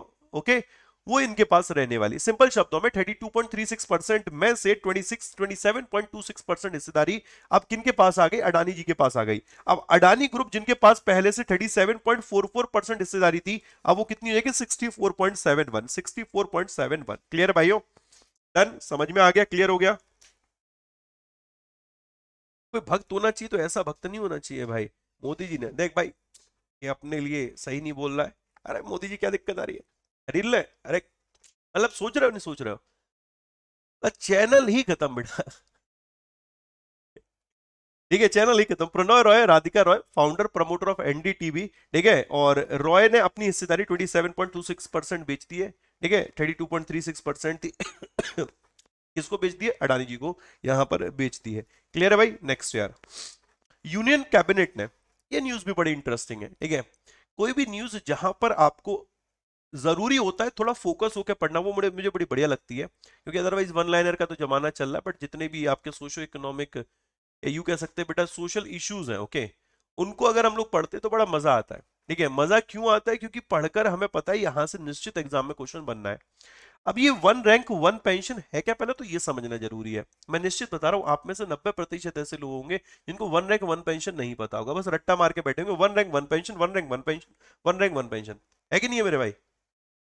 okay वो इनके पास रहने वाली सिंपल शब्दों में 32.36 परसेंट में से 26 27.26 परसेंट हिस्सेदारी अब किनके पास आ गई अडानी जी के पास आ गई अब अडानी ग्रुप जिनके पास पहले से 37.44 परसेंट हिस्सेदारी थी अब वो कितनी हो जाएगी 64.71 64.71 क्लियर भाइयों डन समझ में आ गया क्लियर हो गया कोई भक्त होना चाहिए तो ऐसा भक्त नहीं होना चाहिए भाई मोदी जी ने देख भाई ये अपने लिए सही नहीं बोल रहा है अरे मोदी जी क्या दिक्कत आ रही है खरीद ले अरे मतलब सोच रहे हो नहीं सोच रहे हो चैनल ही खत्म बेटा ठीक है चैनल ही खत्म Prannoy Roy Radhika Roy founder promoter of ND TV ठीक है और रॉय ने अपनी हिस्सेदारी 27.26 परसेंट बेच दी है ठीक है 32.36 परसेंट थी किसको बेच दिए अडानी जी को यहां पर बेच दी है क्लियर है भाई नेक्स्ट ईयर यूनियन कैबिनेट ने ये न्यूज भी बड़ी इंटरेस्टिंग है ठीक है कोई भी न्यूज जहां पर आपको जरूरी होता है थोड़ा फोकस होकर पढ़ना वो मुझे मुझे बड़ी बढ़िया लगती है क्योंकि अदरवाइज वन लाइनर का तो जमाना चल रहा है बट जितने भी आपके सोशो इकोनॉमिक यू कह सकते हैं बेटा सोशल इश्यूज हैं ओके उनको अगर हम लोग पढ़ते तो बड़ा मजा आता है ठीक है मजा क्यों आता है क्योंकि पढ़कर हमें पता है यहाँ से निश्चित एग्जाम में क्वेश्चन बनना है अब ये वन रैंक वन पेंशन है क्या पहले तो ये समझना जरूरी है मैं निश्चित बता रहा हूँ आप में से 90 प्रतिशत ऐसे लोग होंगे जिनको वन रैंक वन पेंशन नहीं पता होगा बस रट्टा मार के बैठे होंगे one rank one pension one rank one pension one rank one pension है कि नहीं है मेरे भाई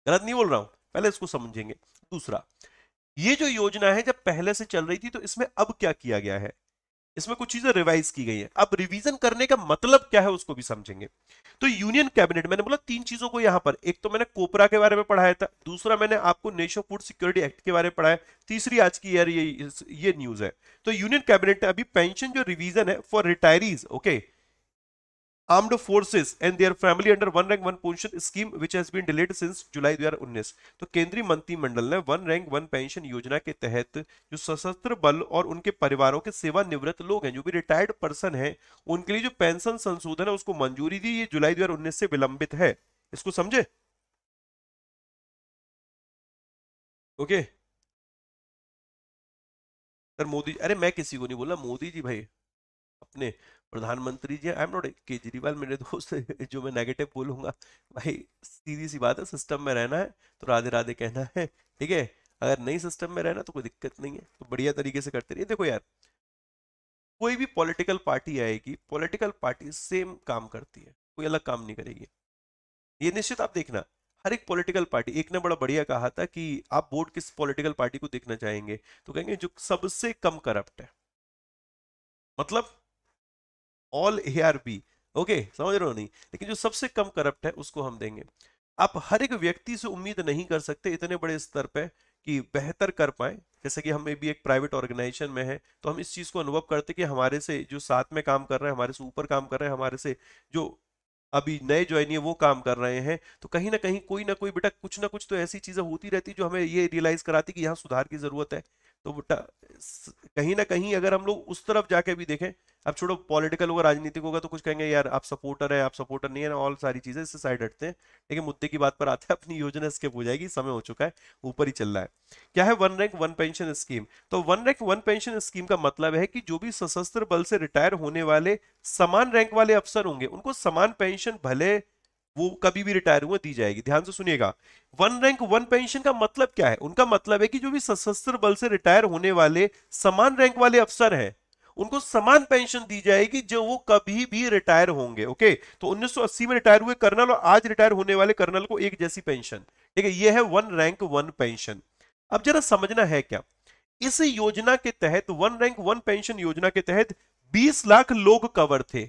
गलत नहीं बोल रहा हूं पहले इसको समझेंगे दूसरा ये जो योजना है जब पहले से चल रही थी तो इसमें अब क्या किया गया है इसमें कुछ चीजें रिवाइज की गई है अब रिवीजन करने का मतलब क्या है उसको भी समझेंगे तो यूनियन कैबिनेट मैंने बोला तीन चीजों को यहां पर एक तो मैंने कोपरा के बारे में पढ़ाया था दूसरा मैंने आपको नेशनल फूड सिक्योरिटी एक्ट के बारे में पढ़ाया तीसरी आज की यार ये ये न्यूज है तो यूनियन कैबिनेट ने अभी पेंशन जो रिविजन है for retirees okay okay? armed forces and their family under one rank one pension scheme which has been delayed since July 2019 तो केंद्रीय मंत्रिमंडल ने वन रैंक वन पेंशन योजना के तहत जो सशस्त्र बल और उनके परिवारों के सेवानिवृत्त लोग हैं जो भी रिटायर्ड पर्सन हैं उनके लिए जो पेंशन संशोधन है उसको मंजूरी दी ये जुलाई 2019 से विलंबित है इसको समझे ओके सर मोदी अरे मैं किसी को नहीं बोला मोदी जी भाई अपने प्रधानमंत्री जी आई एम नॉट केजरीवाल मेरे दोस्त जो मैं नेगेटिव बोलूंगा भाई सीधी सी बात है सिस्टम में रहना है तो राधे राधे कहना है ठीक है अगर नहीं सिस्टम में रहना तो कोई दिक्कत नहीं है तो बढ़िया तरीके से करते रहिए देखो यार कोई भी पॉलिटिकल पार्टी आएगी पॉलिटिकल पार्टी सेम काम करती है कोई अलग काम नहीं करेगी ये निश्चित आप देखना हर एक पॉलिटिकल पार्टी एक ने बड़ा बढ़िया कहा था कि आप वोट किस पॉलिटिकल पार्टी को देखना चाहेंगे तो कहेंगे जो सबसे कम करप्ट है मतलब all A R B okay समझ रहे हो नहीं लेकिन जो सबसे कम करप्ट है उसको हम देंगे आप हर एक व्यक्ति से उम्मीद नहीं कर सकते इतने बड़े स्तर पे कि बेहतर कर पाए जैसे कि हम भी एक प्राइवेट ऑर्गेनाइजेशन में है तो हम इस चीज़ को अनुभव करते कि हमारे से जो साथ में काम कर रहे हैं हमारे से ऊपर काम कर रहे हैं हमारे से जो अभी नए ज्वाइन है वो काम कर रहे हैं तो कहीं ना कहीं कोई ना कोई बेटा कुछ ना कुछ तो ऐसी चीज़ें होती रहती जो हमें ये रियलाइज कराती कि यहाँ सुधार की ज़रूरत है तो कहीं ना कहीं अगर हम लोग उस तरफ जाके भी देखें अब छोड़ो पॉलिटिकल होगा राजनीतिक होगा तो कुछ कहेंगे यार आप सपोर्टर है आप सपोर्टर नहीं है ना ऑल सारी चीजें इससे साइड हटते हैं लेकिन मुद्दे की बात पर आते हैं अपनी योजना स्किप हो जाएगी समय हो चुका है ऊपर ही चल रहा है क्या है one rank one pension scheme तो one rank one pension scheme का मतलब है कि जो भी सशस्त्र बल से रिटायर होने वाले समान रैंक वाले अफसर होंगे उनको समान पेंशन भले वो कभी भी रिटायर हुए दी जाएगी ध्यान से सुनिएगा वन रैंक वन पेंशन का मतलब क्या है उनका मतलब है कि जो भी सशस्त्र बल से रिटायर होने वाले समान रैंक वाले अफसर हैं उनको समान पेंशन दी जाएगी जो वो कभी भी रिटायर होंगे ओके तो 1980 में रिटायर हुए कर्नल और आज रिटायर होने वाले कर्नल को एक जैसी पेंशन ठीक है ये है वन रैंक वन पेंशन अब जरा समझना है क्या इस योजना के तहत वन रैंक वन पेंशन योजना के तहत 20 लाख लोग कवर थे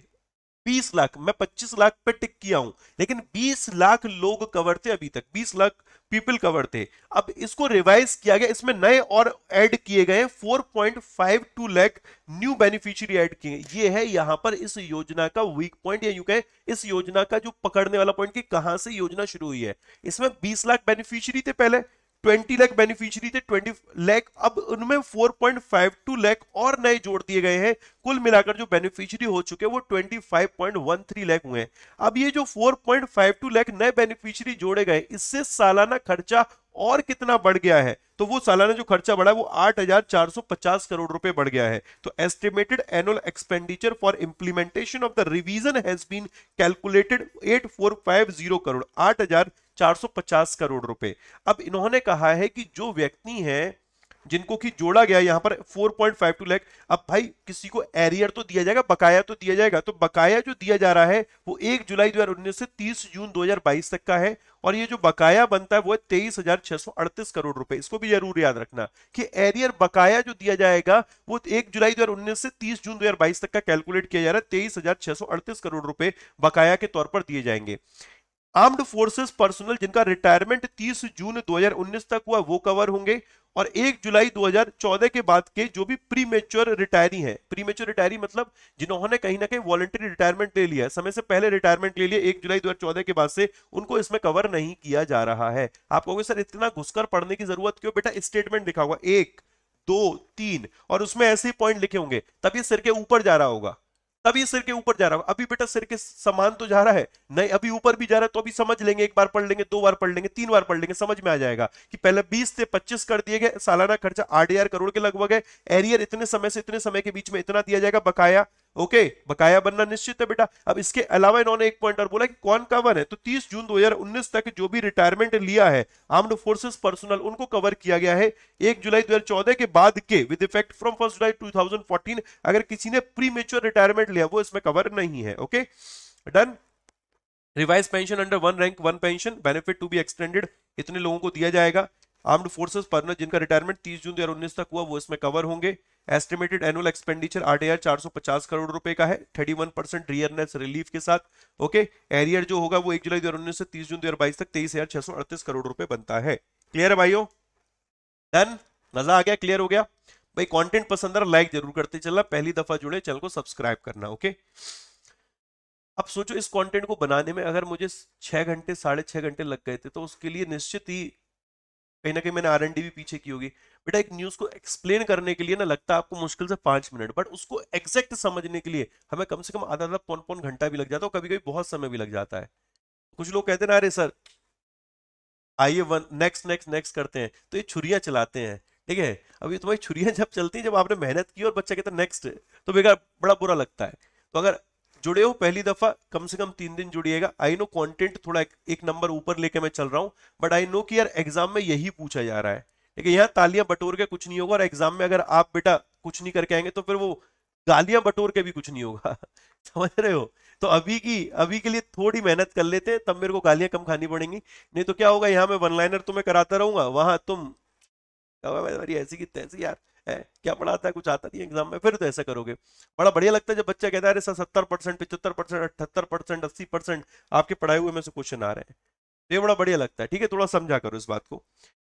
बीस लाख मैं पच्चीस लाख पे टिक किया हूं लेकिन बीस लाख लोग कवर थे अभी तक बीस लाख पीपल कवर थे अब इसको रिवाइज किया गया इसमें नए और ऐड किए गए 4.52 लाख न्यू बेनिफिशियरी ऐड किए ये है यहां पर इस योजना का वीक पॉइंट या यू कहें इस योजना का जो पकड़ने वाला पॉइंट कि कहां से योजना शुरू हुई है इसमें बीस लाख बेनिफिशियरी थे पहले 20 लाख बेनिफिशियरी थे 20 लाख अब उनमें 4.52 लाख और नए जोड़ दिए गए हैं कुल मिलाकर जो बेनिफिशियरी हो चुके हैं वो 25.13 लाख हुए हैं अब ये जो 4.52 लाख नए बेनिफिशियरी जोड़े गए इससे सालाना खर्चा और कितना बढ़ गया है तो वो सालाना जो खर्चा बढ़ा है वो 8,450 करोड़ रुपए बढ़ गया है तो estimated annual expenditure for implementation of the revision has been calculated 8450 crore 8,000 450 crore रुपए अब इन्होंने कहा है कि जो व्यक्ति हैं जिनको कि जोड़ा गया यहाँ पर 4.52 लाख अब भाई किसी को एरियर तो दिया जाएगा बकाया तो दिया जाएगा तो बकाया जो दिया जा रहा है वो 1 जुलाई 2019 से 30 जून 2022 तक का है और ये जो बकाया बनता है वो सौ अड़तीस करोड़ रुपए इसको भी जरूर याद रखना कि एरियर बकाया जो दिया जाएगा वो 1 जुलाई 2019 से 30 जून 2022 तक का कैलकुलेट किया जा रहा है तेईस करोड़ रुपए बकाया के तौर पर दिए जाएंगे आर्म्ड फोर्सेस पर्सनल जिनका रिटायरमेंट 30 जून 2019 तक हुआ वो कवर होंगे और 1 जुलाई 2014 के बाद के जो भी प्रीमेच्योर रिटायरी है प्रीमेच्योर रिटायरी मतलब जिन्होंने कहीं ना कहीं वॉलेंटरी रिटायरमेंट ले लिया है समय से पहले रिटायरमेंट ले लिया एक जुलाई 2014 के बाद से उनको इसमें कवर नहीं किया जा रहा है आप कहोगे सर इतना घुसकर पढ़ने की जरूरत क्यों बेटा स्टेटमेंट दिखा हुआ एक दो तीन और उसमें ऐसे पॉइंट लिखे होंगे तब ये सिर के ऊपर जा रहा होगा तभी सिर के ऊपर जा रहा है अभी बेटा सिर के समान तो जा रहा है नहीं अभी ऊपर भी जा रहा है तो अभी समझ लेंगे एक बार पढ़ लेंगे दो बार पढ़ लेंगे तीन बार पढ़ लेंगे समझ में आ जाएगा कि पहले बीस से पच्चीस कर दिए गए सालाना खर्चा आठ करोड़ के लगभग है एरियर इतने समय से इतने समय के बीच में इतना दिया जाएगा बकाया ओके बकाया बनना निश्चित है बेटा अब इसके अलावा इन्होंने एक पॉइंट और बोला कि कौन कवर है तो 30 जून 2019 तक जो भी रिटायरमेंट लिया है आर्म्ड फोर्सेस पर्सनल उनको कवर किया गया है एक जुलाई 2014 के बाद के with effect from first July 2014 अगर किसी ने प्री मेच्योर रिटायरमेंट लिया वो इसमें कवर नहीं है okay done revise pension under one rank one pension benefit to be extended इतने लोगों को दिया जाएगा आर्म्ड फोर्सेस पर्नल जिनका रिटायरमेंट 30 जून 2019 तक हुआ वो इसमें कवर होंगे एस्टिमेटेड एनुअल एक्सपेंडिचर आठ हजार चार सौ पचास करोड़ रुपए का है 31 परसेंट रियरनेस रिलीफ के साथ ओके एरियर जो होगा वो एक जुलाई दो से तीस जून दो तक तेईस हजार छह सौ अड़तीस करोड़ रुपए बनता है क्लियर है भाइयों डन मजा आ गया क्लियर हो गया भाई कॉन्टेंट पसंद आ लाइक जरूर करते चलना पहली दफा जुड़े चैनल को सब्सक्राइब करना ओके अब सोचो इस कंटेंट को बनाने में अगर मुझे छह घंटे साढ़े छह घंटे लग गए थे तो उसके लिए निश्चित ही कहीं ना कहीं मैंने आर भी पीछे की होगी बेटा एक न्यूज को एक्सप्लेन करने के लिए ना लगता है आपको मुश्किल से पांच मिनट बट उसको एग्जैक्ट समझने के लिए हमें कम से कम आधा आधा पौन पौन घंटा भी लग जाता है और कभी कभी बहुत समय भी लग जाता है कुछ लोग कहते हैं ना अरे सर आइए वन नेक्स्ट नेक्स्ट नेक्स्ट करते हैं तो ये छुरियां चलाते हैं ठीक है अब ये तुम्हारी छुरियां जब चलती हैं जब आपने मेहनत की और बच्चा कहता नेक्स्ट तो बेकार बड़ा बुरा लगता है तो अगर जुड़े हो पहली दफा कम से कम तीन दिन जुड़िएगा आई नो कंटेंट थोड़ा एक, एक नंबर ऊपर लेके मैं चल रहा हूं बट आई नो कि यार एग्जाम में यही पूछा जा रहा है ठीक है यहाँ तालियां बटोर के कुछ नहीं होगा और एग्जाम में अगर आप बेटा कुछ नहीं करके आएंगे तो फिर वो गालियां बटोर के भी कुछ नहीं होगा समझ रहे हो तो अभी की अभी के लिए थोड़ी मेहनत कर लेते हैं तब मेरे को गालियां कम खानी पड़ेंगी नहीं तो क्या होगा यहाँ मैं वन लाइनर तुम्हें कराता रहूंगा वहां तुम ऐसी की तैसी यार है क्या पढ़ाता है कुछ आता नहीं एग्जाम में फिर तो ऐसा करोगे बड़ा बढ़िया लगता है जब बच्चा कहता है अरे सत्तर परसेंट पिछहत्तर परसेंट अठहत्तर परसेंट अस्सी परसेंट आपके पढ़ाए हुए में से क्वेश्चन आ रहे हैं तो ये बड़ा बढ़िया लगता है ठीक है थोड़ा समझा करो इस बात को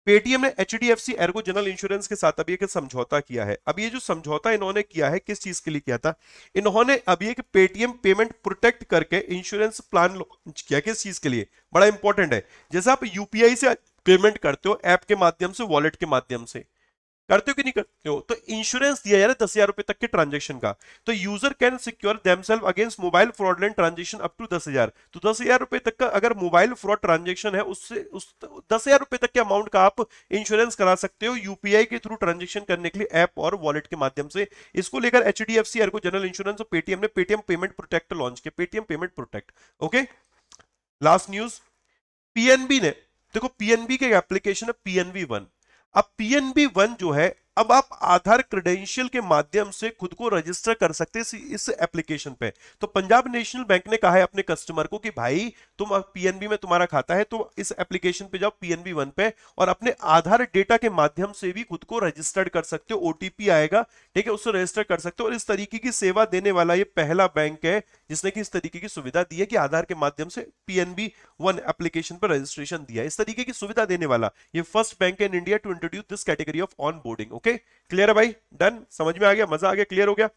पेटीएम ने H D F C Ergo general insurance के साथ अभी एक समझौता किया है अब ये जो समझौता इन्होंने किया है किस चीज के लिए किया था इन्होंने अभी एक पेटीएम पेमेंट प्रोटेक्ट करके इंश्योरेंस प्लान लॉन्च किया किस चीज के लिए बड़ा इंपॉर्टेंट है जैसे आप यूपीआई से पेमेंट करते हो ऐप के माध्यम से वॉलेट के माध्यम से करते हो कि नहीं करते हो तो इंश्योरेंस दिया जा रहा है दस हजार रुपए तक के ट्रांजेक्शन का तो user can secure themselves against mobile fraudulent transaction up to दस हजार तो दस हजार रुपए तक का अगर मोबाइल फ्रॉड ट्रांजेक्शन है उससे उस दस हजार रुपए तक के अमाउंट का आप इंश्योरेंस करा सकते हो यूपीआई के थ्रू ट्रांजेक्शन करने के लिए ऐप और वॉलेट के माध्यम से इसको लेकर एच डी एफ सी को जनरल इंश्योरेंस और पेटीएम ने पेटीएम पेमेंट प्रोटेक्ट लॉन्च किया Paytm payment protect okay last news PNB ने देखो पीएनबी के एप्लीकेशन है पीएनबी वन अब पीएनबी वन जो है अब आप आधार क्रेडेंशियल के माध्यम से खुद को रजिस्टर कर सकते हैं इस एप्लीकेशन पे तो पंजाब नेशनल बैंक ने कहा है अपने कस्टमर को कि भाई तुम पीएनबी में तुम्हारा खाता है तो इस एप्लीकेशन पे जाओ पीएनबी वन पे और अपने आधार डेटा के माध्यम से भी खुद को रजिस्टर्ड कर सकते हो ओटीपी आएगा ठीक है उससे रजिस्टर कर सकते हो और इस तरीके की सेवा देने वाला ये पहला बैंक है जिसने की इस तरीके की सुविधा दी है कि आधार के माध्यम से पीएनबी वन एप्लीकेशन पर रजिस्ट्रेशन दिया इस तरीके की सुविधा देने वाला ये first bank in India to introduce this category of onboarding okay clear है भाई डन समझ में आ गया मजा आ गया क्लियर हो गया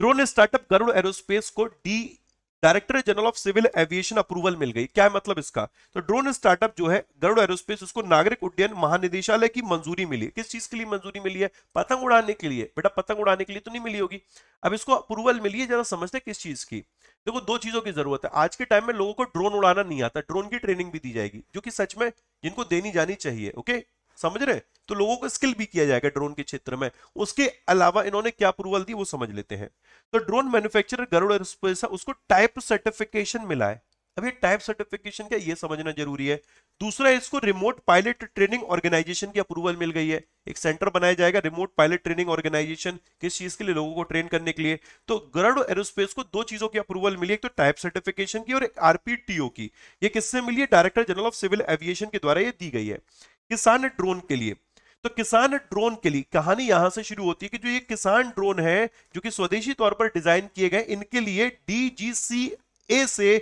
ड्रोन स्टार्टअप गरुड़ एरोस्पेस को the director general of civil aviation approval मिल गई क्या है मतलब इसका तो ड्रोन स्टार्टअप जो है गरुड़ एरोस्पेस उसको नागरिक उड्डयन महानिदेशालय की मंजूरी मिली किस चीज के लिए मंजूरी मिली है पतंग उड़ाने के लिए बेटा पतंग उड़ाने के लिए तो नहीं मिली होगी अब इसको अप्रूवल मिली है जरा समझते किस चीज की देखो दो चीजों की जरूरत है आज के टाइम में लोगों को ड्रोन उड़ाना नहीं आता ड्रोन की ट्रेनिंग भी दी जाएगी जो कि सच में जिनको देनी जानी चाहिए ओके समझ रहे तो लोगों को स्किल भी किया जाएगा ड्रोन के क्षेत्र में उसके अलावा इन्होंने क्या अप्रूवल दी वो समझ लेते हैं तो ड्रोन मैन्युफैक्चरर गरुड़ एरोस्पेस उसको टाइप सर्टिफिकेशन मिला है अभी टाइप सर्टिफिकेशन क्या ये समझना जरूरी है दूसरा इसको रिमोट पायलट ट्रेनिंग ऑर्गेनाइजेशन की अप्रूवल मिल गई है एक सेंटर बनाया जाएगा रिमोट पायलट ट्रेनिंग ऑर्गेनाइजेशन किस चीज के लिए लोगों को ट्रेन करने के लिए तो गरुड़ एरोस्पेस को दो चीजों की अप्रूवल मिली एक तो टाइप सर्टिफिकेशन की और आरपीटीओ की ये किससे मिली है director general of civil aviation के द्वारा ये दी गई है किसान ड्रोन के लिए तो किसान ड्रोन के लिए कहानी यहां से शुरू होती है कि जो ये किसान ड्रोन है जो कि स्वदेशी तौर पर डिजाइन किए गए इनके लिए डीजीसीए से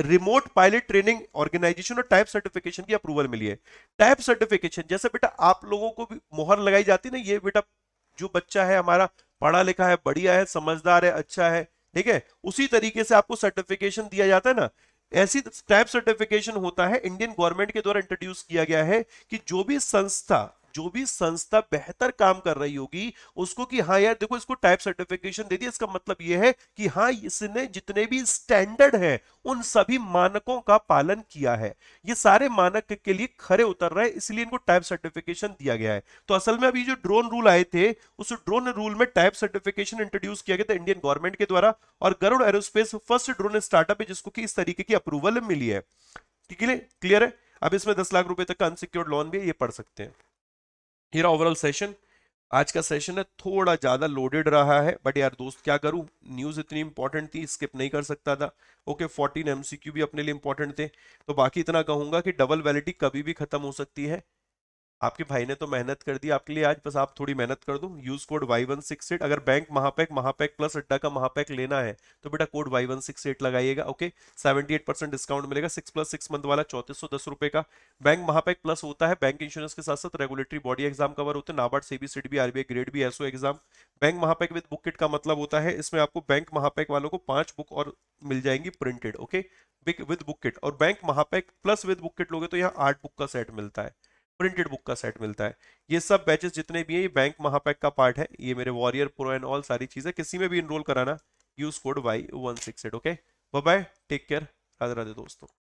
रिमोट पायलट ट्रेनिंग ऑर्गेनाइजेशन और टाइप सर्टिफिकेशन की अप्रूवल मिली है टाइप सर्टिफिकेशन जैसे बेटा आप लोगों को भी मोहर लगाई जाती है ना ये बेटा जो बच्चा है हमारा पढ़ा लिखा है बढ़िया है समझदार है अच्छा है ठीक है उसी तरीके से आपको सर्टिफिकेशन दिया जाता है ना ऐसी स्टैप सर्टिफिकेशन होता है इंडियन गवर्नमेंट के द्वारा इंट्रोड्यूस किया गया है कि जो भी संस्था जो भी संस्था बेहतर काम कर रही होगी उसको कि हाँ यार देखो इसको टाइप सर्टिफिकेशन दे दिया इसका मतलब यह है कि हाँ इसने जितने भी स्टैंडर्ड हैं उन सभी मानकों का पालन किया है ये सारे मानक के लिए खरे उतर रहे हैं इसलिए इनको टाइप सर्टिफिकेशन दिया गया है तो असल में अभी जो ड्रोन रूल आए थे उस ड्रोन रूल में टाइप सर्टिफिकेशन इंट्रोड्यूस किया गया था इंडियन गवर्नमेंट के द्वारा और Garuda Aerospace first drone startup है जिसको कि इस तरीके की अप्रूवल मिली है ठीक है क्लियर है अब इसमें दस लाख रुपए तक का अनसिक्योर्ड लोन भी ये पढ़ सकते हैं ओवरऑल सेशन आज का सेशन है थोड़ा ज़्यादा लोडेड रहा है बट यार दोस्त क्या करूं न्यूज़ इतनी इंपॉर्टेंट थी स्किप नहीं कर सकता था ओके फोर्टीन एमसीक्यू भी अपने लिए इंपॉर्टेंट थे तो बाकी इतना कहूंगा कि डबल वैलिटी कभी भी खत्म हो सकती है आपके भाई ने तो मेहनत कर दी आपके लिए आज बस आप थोड़ी मेहनत कर दो use code Y one six eight अगर बैंक महापैक महापैक प्लस अड्डा का महापैक लेना है तो बेटा code Y one six eight लगाइएगा okay seventy eight percent discount मिलेगा सिक्स प्लस सिक्स मंथ वाला चौतीस सौ दस रुपए का बैंक महापैक प्लस होता है बैंक इंश्योरेंस के साथ साथ रेगुलेटरी बॉडी एग्जाम कवर होते हैं नाबार्ड सीबी सीट भी आरबीआई ग्रेड भी एसओ एग्जाम बैंक महापैक विद बुक किट का मतलब होता है इसमें आपको बैंक महापैक वालों को पांच बुक और मिल जाएंगी printed okay with book kit और बैंक महापैक प्लस विद बुक किट लोगे तो यहाँ आठ बुक का सेट मिलता है प्रिंटेड बुक का सेट मिलता है ये सब बैचेस जितने भी हैं ये बैंक महापैक का पार्ट है ये मेरे वॉरियर प्रो एंड ऑल सारी चीज़ें किसी में भी इनरोल कराना use code Y one six eight okay bye take care Radhe Radhe दोस्तों